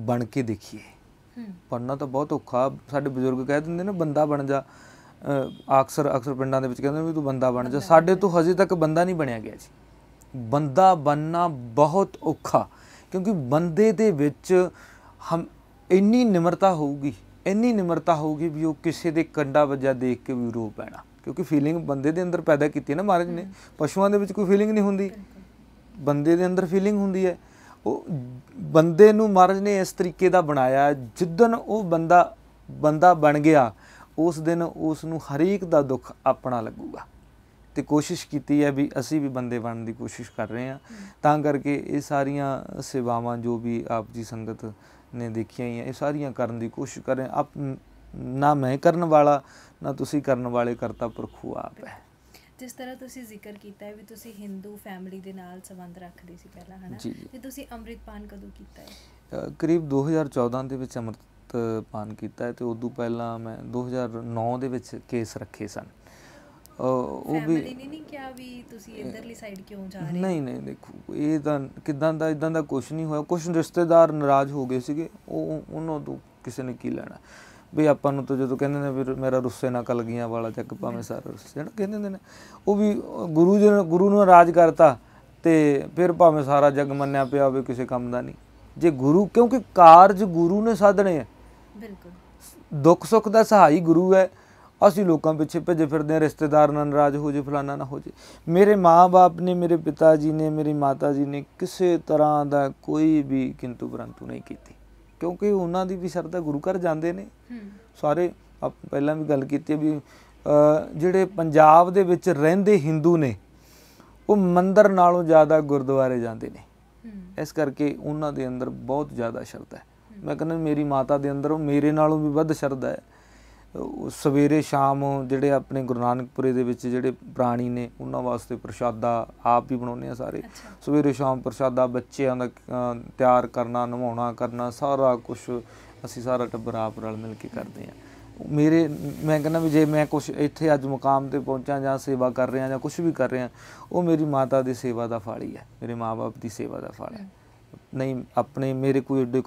Speaker 1: ਬਣ ਕੇ ਦੇਖੀਏ ਪੜਨਾ ਤਾਂ ਬਹੁਤ ਔਖਾ ਸਾਡੇ ਬਜ਼ੁਰਗ ਕਹਿ ਦਿੰਦੇ ਨੇ ਬੰਦਾ ਬਣ ਜਾ ਅਕਸਰ ਅਕਸਰ ਪਿੰਡਾਂ ਦੇ ਵਿੱਚ ਕਹਿੰਦੇ ਵੀ ਤੂੰ ਬੰਦਾ ਬਣ ਜਾ ਸਾਡੇ ਤੋਂ ਹਜੇ ਤੱਕ ਬੰਦਾ ਨਹੀਂ ਬਣਿਆ ਗਿਆ ਜੀ ਬੰਦਾ ਬੰਨਣਾ ਬਹੁਤ ਔਖਾ ਕਿਉਂਕਿ ਬੰਦੇ ਦੇ ਵਿੱਚ ਹਮ ਇੰਨੀ ਨਿਮਰਤਾ ਹੋਊਗੀ ਇੰਨੀ ਨਿਮਰਤਾ ਹੋਊਗੀ ਵੀ ਉਹ ਕਿਸੇ ਦੇ ਕੰਡਾ ਵੱਜਾ ਦੇਖ ਕੇ ਵੀ ਰੋ ਪੈਣਾ ਕਿਉਂਕਿ ਫੀਲਿੰਗ ਬੰਦੇ ਦੇ ਅੰਦਰ ਪੈਦਾ ਕੀਤੀ ਨਾ ਮਹਾਰਾਜ ਨੇ ਪਸ਼ੂਆਂ ਦੇ ਵਿੱਚ ਕੋਈ ਫੀਲਿੰਗ ਨਹੀਂ ਹੁੰਦੀ ਬੰਦੇ ਦੇ ਅੰਦਰ ਫੀਲਿੰਗ ਹੁੰਦੀ ਹੈ ਉਹ ਬੰਦੇ ਨੂੰ ਮਹਾਰਾਜ ਨੇ ਇਸ ਤਰੀਕੇ ਦਾ ਬਣਾਇਆ ਜਿੱਦਨ ਉਹ ਬੰਦਾ ਬੰਦਾ ਬਣ ਗਿਆ ਉਸ ਦਿਨ ਉਸ ਨੂੰ ਹਰੇਕ ਦਾ ਦੁੱਖ ਆਪਣਾ ਲੱਗੂਗਾ ਤੇ ਕੋਸ਼ਿਸ਼ ਕੀਤੀ ਹੈ ਵੀ ਅਸੀਂ ਵੀ ਬੰਦੇ ਬਣਨ ਦੀ ਕੋਸ਼ਿਸ਼ ਕਰ ਰਹੇ ਹਾਂ ਤਾਂ ਕਰਕੇ ਇਹ ਸਾਰੀਆਂ ਸੇਵਾਵਾਂ ਜੋ ਵੀ ਆਪ ਜੀ ਸੰਗਤ ਨੇ ਦੇਖੀਆਂ ਹੀ ਇਹ ਸਾਰੀਆਂ ਕਰਨ ਦੀ ਕੋਸ਼ਿਸ਼ ਕਰ ਰਹੇ ਆਪ ਨਾ ਮੈਂ ਕਰਨ ਵਾਲਾ ਨਾ ਤੁਸੀਂ ਕਰਨ ਵਾਲੇ ਕਰਤਾ ਪ੍ਰਖੂ ਆਪ ਹੈ
Speaker 2: ਜਿਸ ਤਰ੍ਹਾਂ ਤੁਸੀਂ ਜ਼ਿਕਰ ਕੀਤਾ ਹੈ ਵੀ ਤੁਸੀਂ Hindu ਫੈਮਿਲੀ ਦੇ ਨਾਲ ਸੰਬੰਧ ਰੱਖਦੇ ਸੀ ਪਹਿਲਾਂ ਹਨਾ ਤੇ ਤੁਸੀਂ ਅੰਮ੍ਰਿਤਪਾਨ ਕਦੋਂ ਕੀਤਾ
Speaker 1: ਹੈ ਕਰੀਬ 2014 ਦੇ ਵਿੱਚ ਅੰਮ੍ਰਿਤ ਪਾਨ ਕੀਤਾ ਤੇ ਉਸ ਤੋਂ ਪਹਿਲਾਂ ਮੈਂ 2009 ਦੇ ਵਿੱਚ ਕੇਸ ਰੱਖੇ ਸਨ ਉਹ ਵੀ ਨਹੀਂ
Speaker 2: ਨਹੀਂ ਕਿਹਾ ਵੀ ਤੁਸੀਂ ਇੰਦਰਲੀ ਸਾਈਡ ਕਿਉਂ ਜਾ ਰਹੇ ਨਹੀਂ
Speaker 1: ਨਹੀਂ ਦੇਖੋ ਇਹ ਤਾਂ ਕਿਦਾਂ ਦਾ ਇਦਾਂ ਦਾ ਕੁਝ ਨਹੀਂ ਹੋਇਆ ਕੁਝ ਰਿਸ਼ਤੇਦਾਰ ਨਾਰਾਜ਼ ਹੋ ਗਏ ਸੀਗੇ ਉਹ ਉਹਨਾਂ ਤੋਂ ਕਿਸੇ ਨੇ ਕੀ ਲੈਣਾ ਵੀ ਆਪਾਂ ਨੂੰ ਤਾਂ ਜਦੋਂ ਕਹਿੰਦੇ ਨੇ ਵੀ ਮੇਰਾ ਰੁੱਸੇ ਨਾਲ ਕਲਗੀਆਂ ਵਾਲਾ ਚੱਕ ਭਾਵੇਂ ਸਾਰਾ ਰੁੱਸੇ ਕਹਿੰਦੇ ਨੇ ਉਹ ਵੀ ਗੁਰੂ ਜੀ ਨੇ ਗੁਰੂ ਨੂੰ ਰਾਜ ਕਰਤਾ ਤੇ ਫਿਰ ਭਾਵੇਂ ਸਾਰਾ ਜਗ ਮੰਨਿਆ ਪਿਆ ਹੋਵੇ ਕਿਸੇ ਕੰਮ ਦਾ ਨਹੀਂ ਜੇ ਗੁਰੂ ਕਿਉਂਕਿ ਕਾਰਜ ਗੁਰੂ ਨੇ ਸਾਧਣੇ ਆ ਬਿਲਕੁਲ ਦੁੱਖ ਸੁੱਖ ਦਾ ਸਹਾਈ ਗੁਰੂ ਹੈ ਅਸੀਂ ਲੋਕਾਂ ਪਿੱਛੇ ਭੱਜੇ ਫਿਰਦੇ ਆ ਰਿਸ਼ਤੇਦਾਰ ਨਾਲ ਨਾਰਾਜ਼ ਹੋ ਜੇ ਫਲਾਣਾ ਨਾ ਹੋ ਜੇ ਮੇਰੇ ਮਾਪੇ ਨੇ ਮੇਰੇ ਪਿਤਾ ਜੀ ਨੇ ਮੇਰੀ ਮਾਤਾ ਜੀ ਨੇ ਕਿਸੇ ਤਰ੍ਹਾਂ ਦਾ ਕੋਈ ਵੀ ਕਿੰਤੂ ਪਰੰਤੂ ਨਹੀਂ ਕੀਤੀ ਕਿਉਂਕਿ ਉਹਨਾਂ ਦੀ ਵੀ ਸਰਦਾ ਗੁਰੂ ਘਰ ਜਾਂਦੇ ਨੇ ਸਾਰੇ ਪਹਿਲਾਂ ਵੀ ਗੱਲ ਕੀਤੀ ਵੀ ਜਿਹੜੇ ਪੰਜਾਬ ਦੇ ਵਿੱਚ ਰਹਿੰਦੇ ਹਿੰਦੂ ਨੇ ਉਹ ਮੰਦਰ ਨਾਲੋਂ ਜ਼ਿਆਦਾ ਗੁਰਦੁਆਰੇ ਜਾਂਦੇ ਨੇ ਇਸ ਕਰਕੇ ਉਹਨਾਂ ਦੇ ਅੰਦਰ ਬਹੁਤ ਜ਼ਿਆਦਾ ਸ਼ਰਧਾ ਹੈ ਮੈਂ ਕਹਿੰਦਾ ਮੇਰੀ ਮਾਤਾ ਦੇ ਅੰਦਰ ਉਹ ਮੇਰੇ ਨਾਲੋਂ ਵੀ ਵੱਧ ਸ਼ਰਧਾ ਹੈ ਸਵੇਰੇ ਸ਼ਾਮ ਜਿਹੜੇ ਆਪਣੇ ਗੁਰੂ ਨਾਨਕਪੁਰੇ ਦੇ ਵਿੱਚ ਜਿਹੜੇ ਪ੍ਰਾਣੀ ਨੇ ਉਹਨਾਂ ਵਾਸਤੇ ਪ੍ਰਸ਼ਾਦਾ ਆਪ ਹੀ ਬਣਾਉਂਦੇ ਆ ਸਾਰੇ ਸਵੇਰੇ ਸ਼ਾਮ ਪ੍ਰਸ਼ਾਦਾ ਬੱਚਿਆਂ ਦਾ ਤਿਆਰ ਕਰਨਾ ਨਵਾਉਣਾ ਕਰਨਾ ਸਾਰਾ ਕੁਝ ਅਸੀਂ ਸਾਰਾ ਟੱਬਰ ਆਪ ਰਲ ਮਿਲ ਕੇ ਕਰਦੇ ਆ ਮੇਰੇ ਮੈਂ ਕਹਿੰਦਾ ਵੀ ਜੇ ਮੈਂ ਕੁਝ ਇੱਥੇ ਅੱਜ ਮੁਕਾਮ ਤੇ ਪਹੁੰਚਾਂ ਜਾਂ ਸੇਵਾ ਕਰ ਰਿਹਾ ਜਾਂ ਕੁਝ ਵੀ ਕਰ ਰਿਹਾ ਉਹ ਮੇਰੀ ਮਾਤਾ ਦੀ ਸੇਵਾ ਦਾ ਫਲ ਹੀ ਹੈ ਮੇਰੇ ਮਾਪੇ ਦੀ ਸੇਵਾ ਦਾ ਫਲ ਹੈ ਨਹੀਂ ਆਪਣੇ ਮੇਰੇ ਕੋਈ ਏਡੇ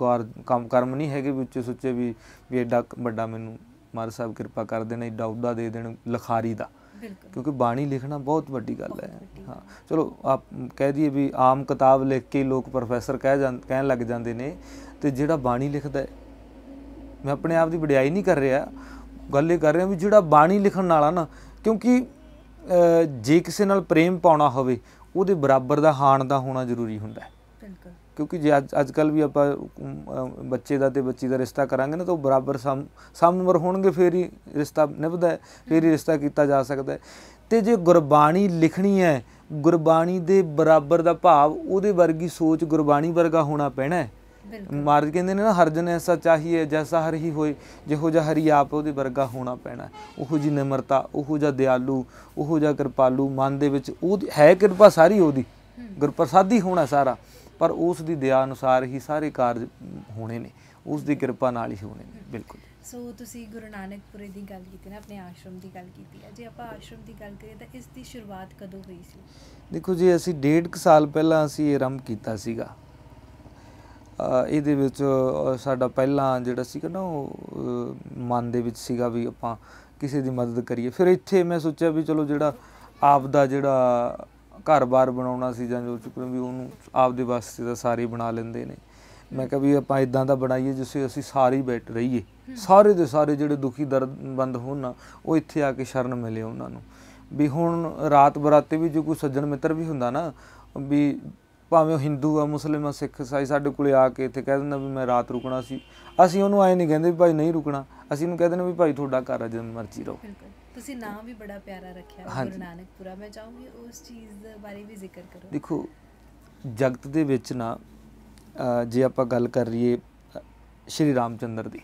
Speaker 1: ਕੰਮ ਕਰਮ ਨਹੀਂ ਹੈਗੇ ਵਿੱਚ ਸੋਚੇ ਵੀ ਵੀ ਏਡਾ ਵੱਡਾ ਮੈਨੂੰ ਮਾਰ ਸਾਹਿਬ ਕਿਰਪਾ ਕਰ ਦੇਣਾ ਏਡਾ ਉਹਦਾ ਦੇ ਦੇਣ ਲਖਾਰੀ ਦਾ ਕਿਉਂਕਿ ਬਾਣੀ ਲਿਖਣਾ ਬਹੁਤ ਵੱਡੀ ਗੱਲ ਹੈ ਹਾਂ ਚਲੋ ਆਪ ਕਹਿ ਦਈਏ ਵੀ ਆਮ ਕਿਤਾਬ ਲਿਖ ਕੇ ਲੋਕ ਪ੍ਰੋਫੈਸਰ ਕਹਿ ਜਾਂ ਕਹਿਣ ਲੱਗ ਜਾਂਦੇ ਨੇ ਤੇ ਜਿਹੜਾ ਬਾਣੀ ਲਿਖਦਾ ਹੈ ਮੈਂ ਆਪਣੇ ਆਪ ਦੀ ਵਡਿਆਈ ਨਹੀਂ ਕਰ ਰਿਹਾ ਗੱਲ ਇਹ ਕਰ ਰਿਹਾ ਵੀ ਜਿਹੜਾ ਬਾਣੀ ਲਿਖਣ ਵਾਲਾ ਨਾ ਕਿਉਂਕਿ ਜੇ ਕਿਸੇ ਨਾਲ ਪ੍ਰੇਮ ਪਾਉਣਾ ਹੋਵੇ ਉਹਦੇ ਬਰਾਬਰ ਦਾ ਹਾਨ ਦਾ ਹੋਣਾ ਜ਼ਰੂਰੀ ਹੁੰਦਾ ਹੈ ਕਿਉਂਕਿ ਜੇ ਅੱਜ ਕੱਲ ਵੀ ਆਪਾਂ ਬੱਚੇ ਦਾ ਤੇ ਬੱਚੀ ਦਾ ਰਿਸ਼ਤਾ ਕਰਾਂਗੇ ਨਾ ਤਾਂ ਉਹ ਬਰਾਬਰ ਸਮ ਸਮ ਉਮਰ ਹੋਣਗੇ ਫੇਰ ਹੀ ਰਿਸ਼ਤਾ ਨਿਭਦਾ ਹੈ ਫੇਰ ਹੀ ਰਿਸ਼ਤਾ ਕੀਤਾ ਜਾ ਸਕਦਾ ਹੈ ਤੇ ਜੇ ਗੁਰਬਾਣੀ ਲਿਖਣੀ ਹੈ ਗੁਰਬਾਣੀ ਦੇ ਬਰਾਬਰ ਦਾ ਭਾਵ ਉਹਦੇ ਵਰਗੀ ਸੋਚ ਗੁਰਬਾਣੀ ਵਰਗਾ ਹੋਣਾ ਪੈਣਾ ਹੈ ਮਹਾਰਾਜ ਕਹਿੰਦੇ ਨੇ ਨਾ ਹਰ ਜਨ ਐਸਾ ਚਾਹੀਏ ਜੈਸਾ ਹਰ ਹੀ ਹੋਏ ਜਿਹੋ ਜਿਹਾ ਹਰੀ ਆਪ ਉਹਦੇ ਵਰਗਾ ਹੋਣਾ ਪੈਣਾ ਉਹੋ ਜੀ ਨਿਮਰਤਾ ਉਹੋ ਜਿਹਾ ਦਿਆਲੂ ਉਹੋ ਜਿਹਾ ਕਿਰਪਾਲੂ ਮਨ ਦੇ ਵਿੱਚ ਉਹ ਹੈ ਕਿਰਪਾ ਸਾਰੀ ਉਹਦੀ ਗੁਰਪ੍ਰਸਾਦੀ ਹੋਣਾ ਸਾਰਾ ਪਰ ਉਸ ਦੀ ਦਇਆ ਅਨੁਸਾਰ ਹੀ ਸਾਰੇ ਕਾਰਜ ਹੋਣੇ ਨੇ ਉਸ ਦੀ ਕਿਰਪਾ ਨਾਲ ਹੀ ਹੋਣੇ ਨੇ ਬਿਲਕੁਲ
Speaker 2: ਸੋ ਤੁਸੀਂ ਗੁਰੂ ਨਾਨਕਪੁਰੇ ਦੀ ਗੱਲ ਕੀਤੀ ਨਾ ਆਪਣੇ ਆਸ਼ਰਮ ਦੀ ਗੱਲ ਕੀਤੀ ਹੈ ਜੇ ਆਪਾਂ ਆਸ਼ਰਮ ਦੀ ਗੱਲ ਕਰੀਏ ਤਾਂ ਇਸ ਦੀ ਸ਼ੁਰੂਆਤ ਕਦੋਂ ਹੋਈ ਸੀ
Speaker 1: ਦੇਖੋ ਜੀ ਅਸੀਂ 1.5 ਸਾਲ ਪਹਿਲਾਂ ਅਸੀਂ ਇਹ ਆਰੰਭ ਕੀਤਾ ਸੀਗਾ ਇਹਦੇ ਵਿੱਚ ਸਾਡਾ ਪਹਿਲਾਂ ਜਿਹੜਾ ਸੀਗਾ ਨਾ ਉਹ ਮਨ ਦੇ ਵਿੱਚ ਸੀਗਾ ਵੀ ਆਪਾਂ ਕਿਸੇ ਦੀ ਮਦਦ ਕਰੀਏ ਫਿਰ ਇੱਥੇ ਮੈਂ ਸੋਚਿਆ ਵੀ ਚਲੋ ਜਿਹੜਾ ਆਪ ਦਾ ਜਿਹੜਾ ਘਰ-ਬਾਰ ਬਣਾਉਣਾ ਸੀ ਜਾਂ ਜੋ ਚੁੱਕਣ ਵੀ ਉਹਨੂੰ ਆਪਦੇ ਵਾਸਤੇ ਤਾਂ ਸਾਰੇ ਬਣਾ ਲੈਂਦੇ ਨੇ ਮੈਂ ਕਿਹਾ ਵੀ ਆਪਾਂ ਇਦਾਂ ਦਾ ਬਣਾਈਏ ਜਿਸੇ ਅਸੀਂ ਸਾਰੇ ਬੈਠ ਰਹੀਏ ਸਾਰੇ ਦੇ ਸਾਰੇ ਜਿਹੜੇ ਦੁਖੀ ਬੰਦ ਹੋਣ ਨਾ ਉਹ ਇੱਥੇ ਆ ਕੇ ਸ਼ਰਨ ਮਿਲੇ ਉਹਨਾਂ ਨੂੰ ਵੀ ਹੁਣ ਰਾਤ ਬਰਾਤੇ ਵੀ ਜੋ ਕੋਈ ਸੱਜਣ ਮਿੱਤਰ ਵੀ ਹੁੰਦਾ ਨਾ ਵੀ ਭਾਵੇਂ ਉਹ ਹਿੰਦੂ ਆ ਮੁਸਲਮਾਨ ਸਿੱਖ ਸਾਈ ਸਾਡੇ ਕੋਲੇ ਆ ਕੇ ਇੱਥੇ ਕਹਿ ਦਿੰਦਾ ਵੀ ਮੈਂ ਰਾਤ ਰੁਕਣਾ ਸੀ ਅਸੀਂ ਉਹਨੂੰ ਐ ਨਹੀਂ ਕਹਿੰਦੇ ਵੀ ਭਾਈ ਨਹੀਂ ਰੁਕਣਾ ਅਸੀਂ ਉਹਨੂੰ ਕਹਿੰਦੇ ਨੇ ਵੀ ਭਾਈ ਤੁਹਾਡਾ ਘਰ ਆ ਜਦੋਂ ਮਰਜ਼ੀ ਰਹੋ
Speaker 2: ਤੁਸੀਂ ਨਾਮ ਵੀ ਬੜਾ ਪਿਆਰਾ ਰੱਖਿਆ ਗੁਰੂ ਨਾਨਕਪੁਰਾ ਮੈਂ ਚਾਹੂੰਗੀ ਉਸ ਚੀਜ਼ ਦੇ ਬਾਰੇ ਵੀ ਜ਼ਿਕਰ ਕਰੋ
Speaker 1: ਦੇਖੋ ਜਗਤ ਦੇ ਵਿੱਚ ਨਾ ਜੇ ਆਪਾਂ ਗੱਲ ਕਰ ਰਹੀਏ ਸ਼੍ਰੀ ਰਾਮਚੰਦਰ ਦੀ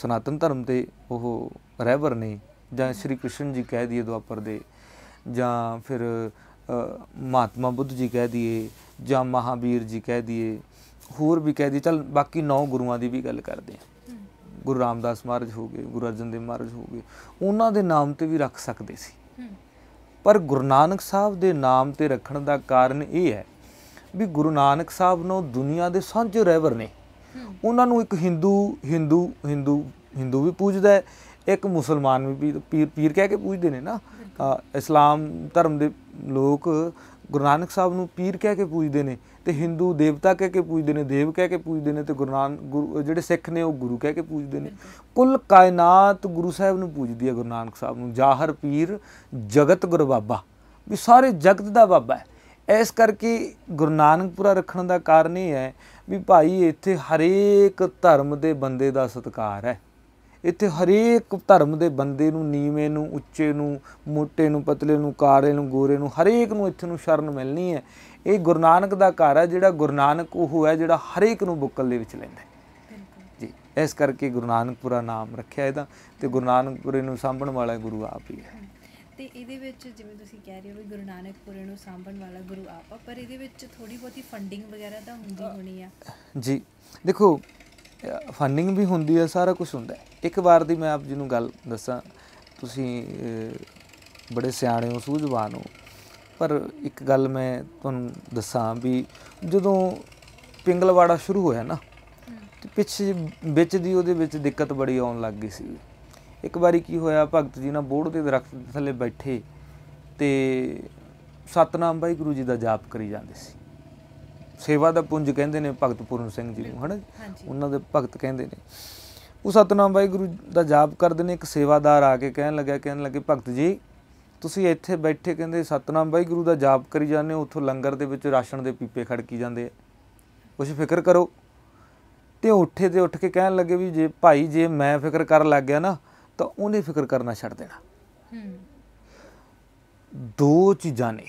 Speaker 1: ਸਨਾਤਨ ਧਰਮ ਤੇ ਉਹ ਰਹਿਬਰ ਨੇ ਜਾਂ ਸ਼੍ਰੀ ਕ੍ਰਿਸ਼ਨ ਜੀ ਕਹਿ ਦਈਏ ਦੁਆਪਰ ਦੇ ਜਾਂ ਫਿਰ ਮਹਾਤਮਾ ਬੁੱਧ ਜੀ ਕਹਿ ਦਈਏ ਜਾਂ ਮਹਾਵੀਰ ਜੀ ਕਹਿ ਦਈਏ ਹੋਰ ਵੀ ਕਹਿ ਦਈਏ ਚਲ ਬਾਕੀ ਨੌ ਗੁਰੂਆਂ ਦੀ ਵੀ ਗੱਲ ਕਰਦੇ ਆ ਗੁਰੂ ਰਾਮਦਾਸ ਮਹਾਰਾਜ ਹੋ ਗਏ ਗੁਰੂ ਅਰਜਨ ਦੇਵ ਮਹਾਰਾਜ ਹੋ ਗਏ ਉਹਨਾਂ ਦੇ ਨਾਮ ਤੇ ਵੀ ਰੱਖ ਸਕਦੇ ਸੀ ਪਰ ਗੁਰੂ ਨਾਨਕ ਸਾਹਿਬ ਦੇ ਨਾਮ ਤੇ ਰੱਖਣ ਦਾ ਕਾਰਨ ਇਹ ਹੈ ਵੀ ਗੁਰੂ ਨਾਨਕ ਸਾਹਿਬ ਨੂੰ ਦੁਨੀਆ ਦੇ ਸਾਂਝੇ ਰਹਿਵਰ ਨੇ ਉਹਨਾਂ ਨੂੰ ਇੱਕ Hindu Hindu Hindu Hindu ਵੀ ਪੂਜਦਾ ਹੈ ਇੱਕ ਮੁਸਲਮਾਨ ਵੀ ਪੀਰ ਪੀਰ ਕਹਿ ਕੇ ਪੂਜਦੇ ਨੇ ਨਾ ਇਸਲਾਮ ਧਰਮ ਦੇ ਲੋਕ ਗੁਰੂ ਨਾਨਕ ਸਾਹਿਬ ਨੂੰ ਪੀਰ ਕਹਿ ਕੇ ਪੂਜਦੇ ਨੇ ਤੇ ਹਿੰਦੂ ਦੇਵਤਾ ਕਹਿ ਕੇ ਪੂਜਦੇ ਨੇ ਦੇਵ ਕਹਿ ਕੇ ਪੂਜਦੇ ਨੇ ਤੇ ਗੁਰੂ ਨਾਨਕ ਜਿਹੜੇ ਸਿੱਖ ਨੇ ਉਹ ਗੁਰੂ ਕਹਿ ਕੇ ਪੂਜਦੇ ਨੇ ਕੁੱਲ ਕਾਇਨਾਤ ਗੁਰੂ ਸਾਹਿਬ ਨੂੰ ਪੂਜਦੀ ਹੈ ਗੁਰੂ ਨਾਨਕ ਸਾਹਿਬ ਨੂੰ ਜਾਹਰ ਪੀਰ ਜਗਤ ਗੁਰ ਬਾਬਾ ਵੀ ਸਾਰੇ ਜਗਤ ਦਾ ਬਾਬਾ ਹੈ ਇਸ ਕਰਕੇ ਗੁਰੂ ਰੱਖਣ ਦਾ ਕਾਰਨ ਇਹ ਹੈ ਵੀ ਭਾਈ ਇੱਥੇ ਹਰੇਕ ਧਰਮ ਦੇ ਬੰਦੇ ਦਾ ਸਤਿਕਾਰ ਹੈ ਇੱਥੇ ਹਰੇਕ ਧਰਮ ਦੇ ਬੰਦੇ ਨੂੰ ਨੀਵੇਂ ਨੂੰ ਉੱਚੇ ਨੂੰ ਮੋਟੇ ਨੂੰ ਪਤਲੇ ਨੂੰ ਕਾਲੇ ਨੂੰ ਗੋਰੇ ਨੂੰ ਹਰੇਕ ਨੂੰ ਇੱਥੇ ਨੂੰ ਸ਼ਰਨ ਮਿਲਣੀ ਹੈ ਇਹ ਗੁਰੂ ਨਾਨਕ ਦਾ ਘਰ ਹੈ ਜਿਹੜਾ ਗੁਰੂ ਨਾਨਕ ਉਹ ਹੈ ਜਿਹੜਾ ਹਰੇਕ ਨੂੰ ਬੁੱਕਲ ਦੇ ਵਿੱਚ ਲੈਂਦਾ ਜੀ ਇਸ ਕਰਕੇ ਗੁਰੂ ਨਾਨਕਪੁਰਾ ਨਾਮ ਰੱਖਿਆ ਇਹਦਾ ਤੇ ਗੁਰੂ ਨਾਨਕਪੁਰੇ ਨੂੰ ਸਾਂਭਣ ਵਾਲਾ ਗੁਰੂ ਆਪ ਹੀ ਹੈ
Speaker 2: ਤੇ ਇਹਦੇ ਵਿੱਚ ਜਿਵੇਂ ਤੁਸੀਂ ਕਹਿ ਰਹੇ ਹੋ ਵੀ ਗੁਰੂ ਨਾਨਕਪੁਰੇ ਨੂੰ ਸਾਂਭਣ ਵਾਲਾ ਗੁਰੂ ਆਪ ਆ ਪਰ ਇਹਦੇ ਵਿੱਚ ਥੋੜੀ ਬਹੁਤੀ ਫੰਡਿੰਗ ਵਗੈਰਾ ਤਾਂ ਹੁੰਦੀ ਹੋਣੀ ਆ
Speaker 1: ਜੀ ਦੇਖੋ ਫੰਡਿੰਗ ਵੀ ਹੁੰਦੀ ਆ ਸਾਰਾ ਕੁਝ ਹੁੰਦਾ ਇੱਕ ਵਾਰ ਦੀ ਮੈਂ ਆਪ ਜੀ ਨੂੰ ਗੱਲ ਦੱਸਾਂ ਤੁਸੀਂ ਬੜੇ ਸਿਆਣੇ ਹੋ ਸੂਝਵਾਨ ਹੋ ਪਰ ਇੱਕ ਗੱਲ ਮੈਂ ਤੁਹਾਨੂੰ ਦੱਸਾਂ ਵੀ ਜਦੋਂ ਪਿੰਗਲਵਾੜਾ ਸ਼ੁਰੂ ਹੋਇਆ ਨਾ ਤੇ ਪਿੱਛੇ ਵਿੱਚ ਦੀ ਉਹਦੇ ਵਿੱਚ ਦਿੱਕਤ ਬੜੀ ਆਉਣ ਲੱਗ ਗਈ ਸੀ ਇੱਕ ਵਾਰੀ ਕੀ ਹੋਇਆ ਭਗਤ ਜੀ ਨਾਲ ਬੋੜ ਦੇ ਦਰਖਤ ਥੱਲੇ ਬੈਠੇ ਤੇ ਸਤਨਾਮ ਬਾਈ ਗੁਰੂ ਜੀ ਦਾ ਜਾਪ ਕਰੀ ਜਾਂਦੇ ਸੀ ਸੇਵਾ ਦਾ ਪੁੰਜ ਕਹਿੰਦੇ ਨੇ ਭਗਤ ਪੂਰਨ ਸਿੰਘ ਜੀ ਨੂੰ ਹਨਾ ਉਹਨਾਂ ਦੇ ਭਗਤ ਕਹਿੰਦੇ ਨੇ ਉਹ ਸਤਨਾਮ ਬਾਈ ਗੁਰੂ ਦਾ ਜਾਪ ਕਰਦੇ ਨੇ ਇੱਕ ਸੇਵਾਦਾਰ ਆ ਕੇ ਕਹਿਣ ਲੱਗਾ ਕਹਿਣ ਲੱਗੇ ਭਗਤ ਜੀ ਤੁਸੀਂ ਇੱਥੇ ਬੈਠੇ ਕਹਿੰਦੇ ਸਤਨਾਮ ਵਾਹਿਗੁਰੂ ਦਾ ਜਾਪ ਕਰੀ ਜਾਂਦੇ ਹੋ ਉੱਥੋਂ ਲੰਗਰ ਦੇ ਵਿੱਚ ਰਾਸ਼ਨ ਦੇ ਪੀਪੇ ਖੜਕੀ ਜਾਂਦੇ ਆ ਕੁਝ ਫਿਕਰ ਕਰੋ ਤੇ ਉੱਠੇ ਤੇ ਉੱਠ ਕੇ ਕਹਿਣ ਲੱਗੇ ਵੀ ਜੇ ਭਾਈ ਜੇ ਮੈਂ ਫਿਕਰ ਕਰਨ ਲੱਗ ਗਿਆ ਨਾ ਤਾਂ ਉਹਨੇ ਫਿਕਰ ਕਰਨਾ ਛੱਡ ਦੇਣਾ ਦੋ ਚੀਜ਼ਾਂ ਨੇ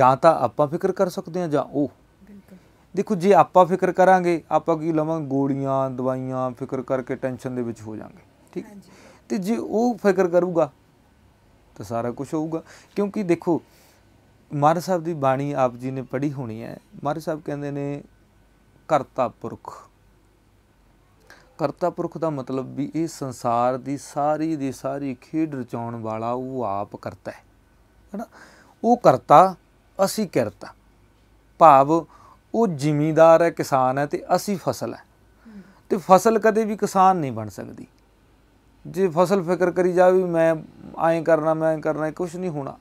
Speaker 1: ਜਾਂ ਤਾਂ ਆਪਾਂ ਫਿਕਰ ਕਰ ਸਕਦੇ ਹਾਂ ਜਾਂ ਉਹ ਦੇਖੋ ਜੇ ਆਪਾਂ ਫਿਕਰ ਕਰਾਂਗੇ ਆਪਾਂ ਕੀ ਲਵਾਂ ਗੋਲੀਆਂ ਦਵਾਈਆਂ ਫਿਕਰ ਕਰਕੇ ਟੈਨਸ਼ਨ ਦੇ ਵਿੱਚ ਹੋ ਜਾਾਂਗੇ ਠੀਕ ਤੇ ਜੇ ਉਹ ਫਿਕਰ ਕਰੂਗਾ ਤਾਂ ਸਾਰਾ ਕੁਝ ਹੋਊਗਾ ਕਿਉਂਕਿ ਦੇਖੋ ਮਹਾਰਾਜ ਸਾਹਿਬ ਦੀ ਬਾਣੀ ਆਪ ਜੀ ਨੇ ਪੜ੍ਹੀ ਹੋਣੀ ਹੈ ਮਹਾਰਾਜ ਸਾਹਿਬ ਕਹਿੰਦੇ ਨੇ ਕਰਤਾ ਪੁਰਖ ਕਰਤਾ ਪੁਰਖ ਦਾ ਮਤਲਬ ਵੀ ਇਹ ਸੰਸਾਰ ਦੀ ਸਾਰੀ ਦੀ ਸਾਰੀ ਖੇਡ ਰਚਾਉਣ ਵਾਲਾ ਉਹ ਆਪ ਕਰਤਾ ਹੈ ਹੈਨਾ ਉਹ ਕਰਤਾ ਅਸੀਂ ਕਰਤਾ ਭਾਵ ਉਹ ਜ਼ਿਮੀਦਾਰ ਹੈ ਕਿਸਾਨ ਹੈ ਤੇ ਅਸੀਂ ਫਸਲ ਹੈ ਤੇ ਫਸਲ ਕਦੇ ਵੀ ਕਿਸਾਨ ਨਹੀਂ ਬਣ ਸਕਦੀ ਜੇ ਫਸਲ ਫਿਕਰ ਕਰੀ ਜਾ ਵੀ ਮੈਂ ਐ ਕਰਨਾ ਮੈਂ ਕਰਨਾ ਕੁਝ ਨਹੀਂ ਹੋਣਾ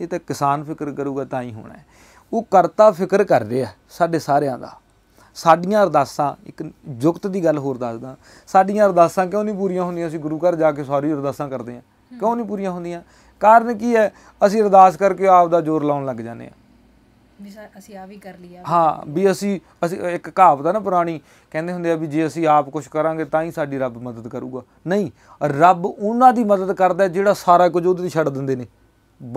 Speaker 1: ਇਹ ਤਾਂ ਕਿਸਾਨ ਫਿਕਰ ਕਰੂਗਾ ਤਾਂ ਹੀ ਹੋਣਾ ਉਹ ਕਰਤਾ ਫਿਕਰ ਕਰਦੇ ਆ ਸਾਡੇ ਸਾਰਿਆਂ ਦਾ ਸਾਡੀਆਂ ਅਰਦਾਸਾਂ ਇੱਕ ਜੁਗਤ ਦੀ ਗੱਲ ਹੋਰ ਦੱਸਦਾ ਸਾਡੀਆਂ ਅਰਦਾਸਾਂ ਕਿਉਂ ਨਹੀਂ ਪੂਰੀਆਂ ਹੁੰਦੀਆਂ ਅਸੀਂ ਗੁਰੂ ਘਰ ਜਾ ਕੇ ਸਾਰੀ ਅਰਦਾਸਾਂ ਕਰਦੇ ਆ ਕਿਉਂ ਨਹੀਂ ਪੂਰੀਆਂ ਹੁੰਦੀਆਂ ਕਾਰਨ ਕੀ ਹੈ ਅਸੀਂ ਅਰਦਾਸ ਕਰਕੇ ਆਪ ਦਾ ਜ਼ੋਰ ਲਾਉਣ ਲੱਗ ਜਾਂਦੇ ਆ
Speaker 2: ਵੀ ਅਸੀਂ ਆ ਵੀ ਕਰ ਲਿਆ
Speaker 1: ਹਾਂ ਵੀ ਅਸੀਂ ਅਸੀਂ ਇੱਕ ਕਹਾਵਤ ਹੈ ਨਾ ਪੁਰਾਣੀ ਕਹਿੰਦੇ ਹੁੰਦੇ ਆ ਵੀ ਜੇ ਅਸੀਂ ਆਪ ਕੁਝ ਕਰਾਂਗੇ ਤਾਂ ਹੀ ਸਾਡੀ ਰੱਬ ਮਦਦ ਕਰੂਗਾ ਨਹੀਂ ਰੱਬ ਉਹਨਾਂ ਦੀ ਮਦਦ ਕਰਦਾ ਜਿਹੜਾ ਸਾਰਾ ਕੁਝ ਉਹਦੇ ਤੇ ਛੱਡ ਦਿੰਦੇ ਨੇ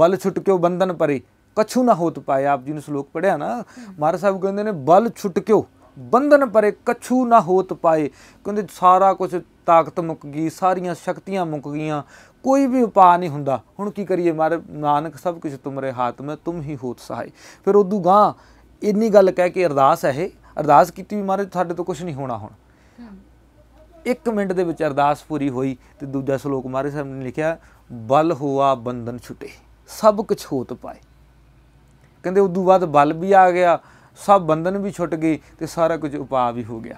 Speaker 1: ਬਲ ਛੁੱਟ ਬੰਧਨ ਪਰੇ ਕਛੂ ਨਾ ਹੋਤ ਪਾਏ ਆਪ ਜੀ ਨੇ ਸ਼ਲੋਕ ਪੜਿਆ ਨਾ ਮਹਾਰਾਜ ਸਾਹਿਬ ਕਹਿੰਦੇ ਨੇ ਬਲ ਛੁੱਟ ਬੰਧਨ ਪਰੇ ਕਛੂ ਨਾ ਹੋਤ ਪਾਏ ਕਹਿੰਦੇ ਸਾਰਾ ਕੁਝ ਤਾਕਤ ਮੁੱਕ ਗਈ ਸਾਰੀਆਂ ਸ਼ਕਤੀਆਂ ਮੁੱਕ ਗਈਆਂ ਕੋਈ ਵੀ ਉਪਾਅ ਨਹੀਂ ਹੁੰਦਾ ਹੁਣ ਕੀ ਕਰੀਏ ਮਾਰ ਨਾਨਕ ਸਭ ਕੁਝ ਤੁਮਰੇ ਹਾਥ ਮੈਂ ਤੁਮ ਹੀ ਹੋਤ ਸਹਾਈ ਫਿਰ ਉਦੋਂ ਗਾਂ ਇੰਨੀ ਗੱਲ ਕਹਿ ਕੇ ਅਰਦਾਸ ਹੈ ਇਹ ਅਰਦਾਸ ਕੀਤੀ ਵੀ ਮਾਰੇ ਸਾਡੇ ਤੋਂ ਕੁਝ ਨਹੀਂ ਹੋਣਾ ਹੁਣ ਇੱਕ ਮਿੰਟ ਦੇ ਵਿੱਚ ਅਰਦਾਸ ਪੂਰੀ ਹੋਈ ਤੇ ਦੂਜਾ ਸ਼ਲੋਕ ਮਾਰੇ ਸਾਹਿਬ ਨੇ ਲਿਖਿਆ ਬਲ ਹੋਆ ਬੰਧਨ ਛੁਟੇ ਸਭ ਕੁਝ ਹੋਤ ਪਾਏ ਕਹਿੰਦੇ ਉਦੋਂ ਬਾਅਦ ਬਲ ਵੀ ਆ ਗਿਆ ਸਭ ਬੰਧਨ ਵੀ ਛੁੱਟ ਗਏ ਤੇ ਸਾਰਾ ਕੁਝ ਉਪਾਅ ਵੀ ਹੋ ਗਿਆ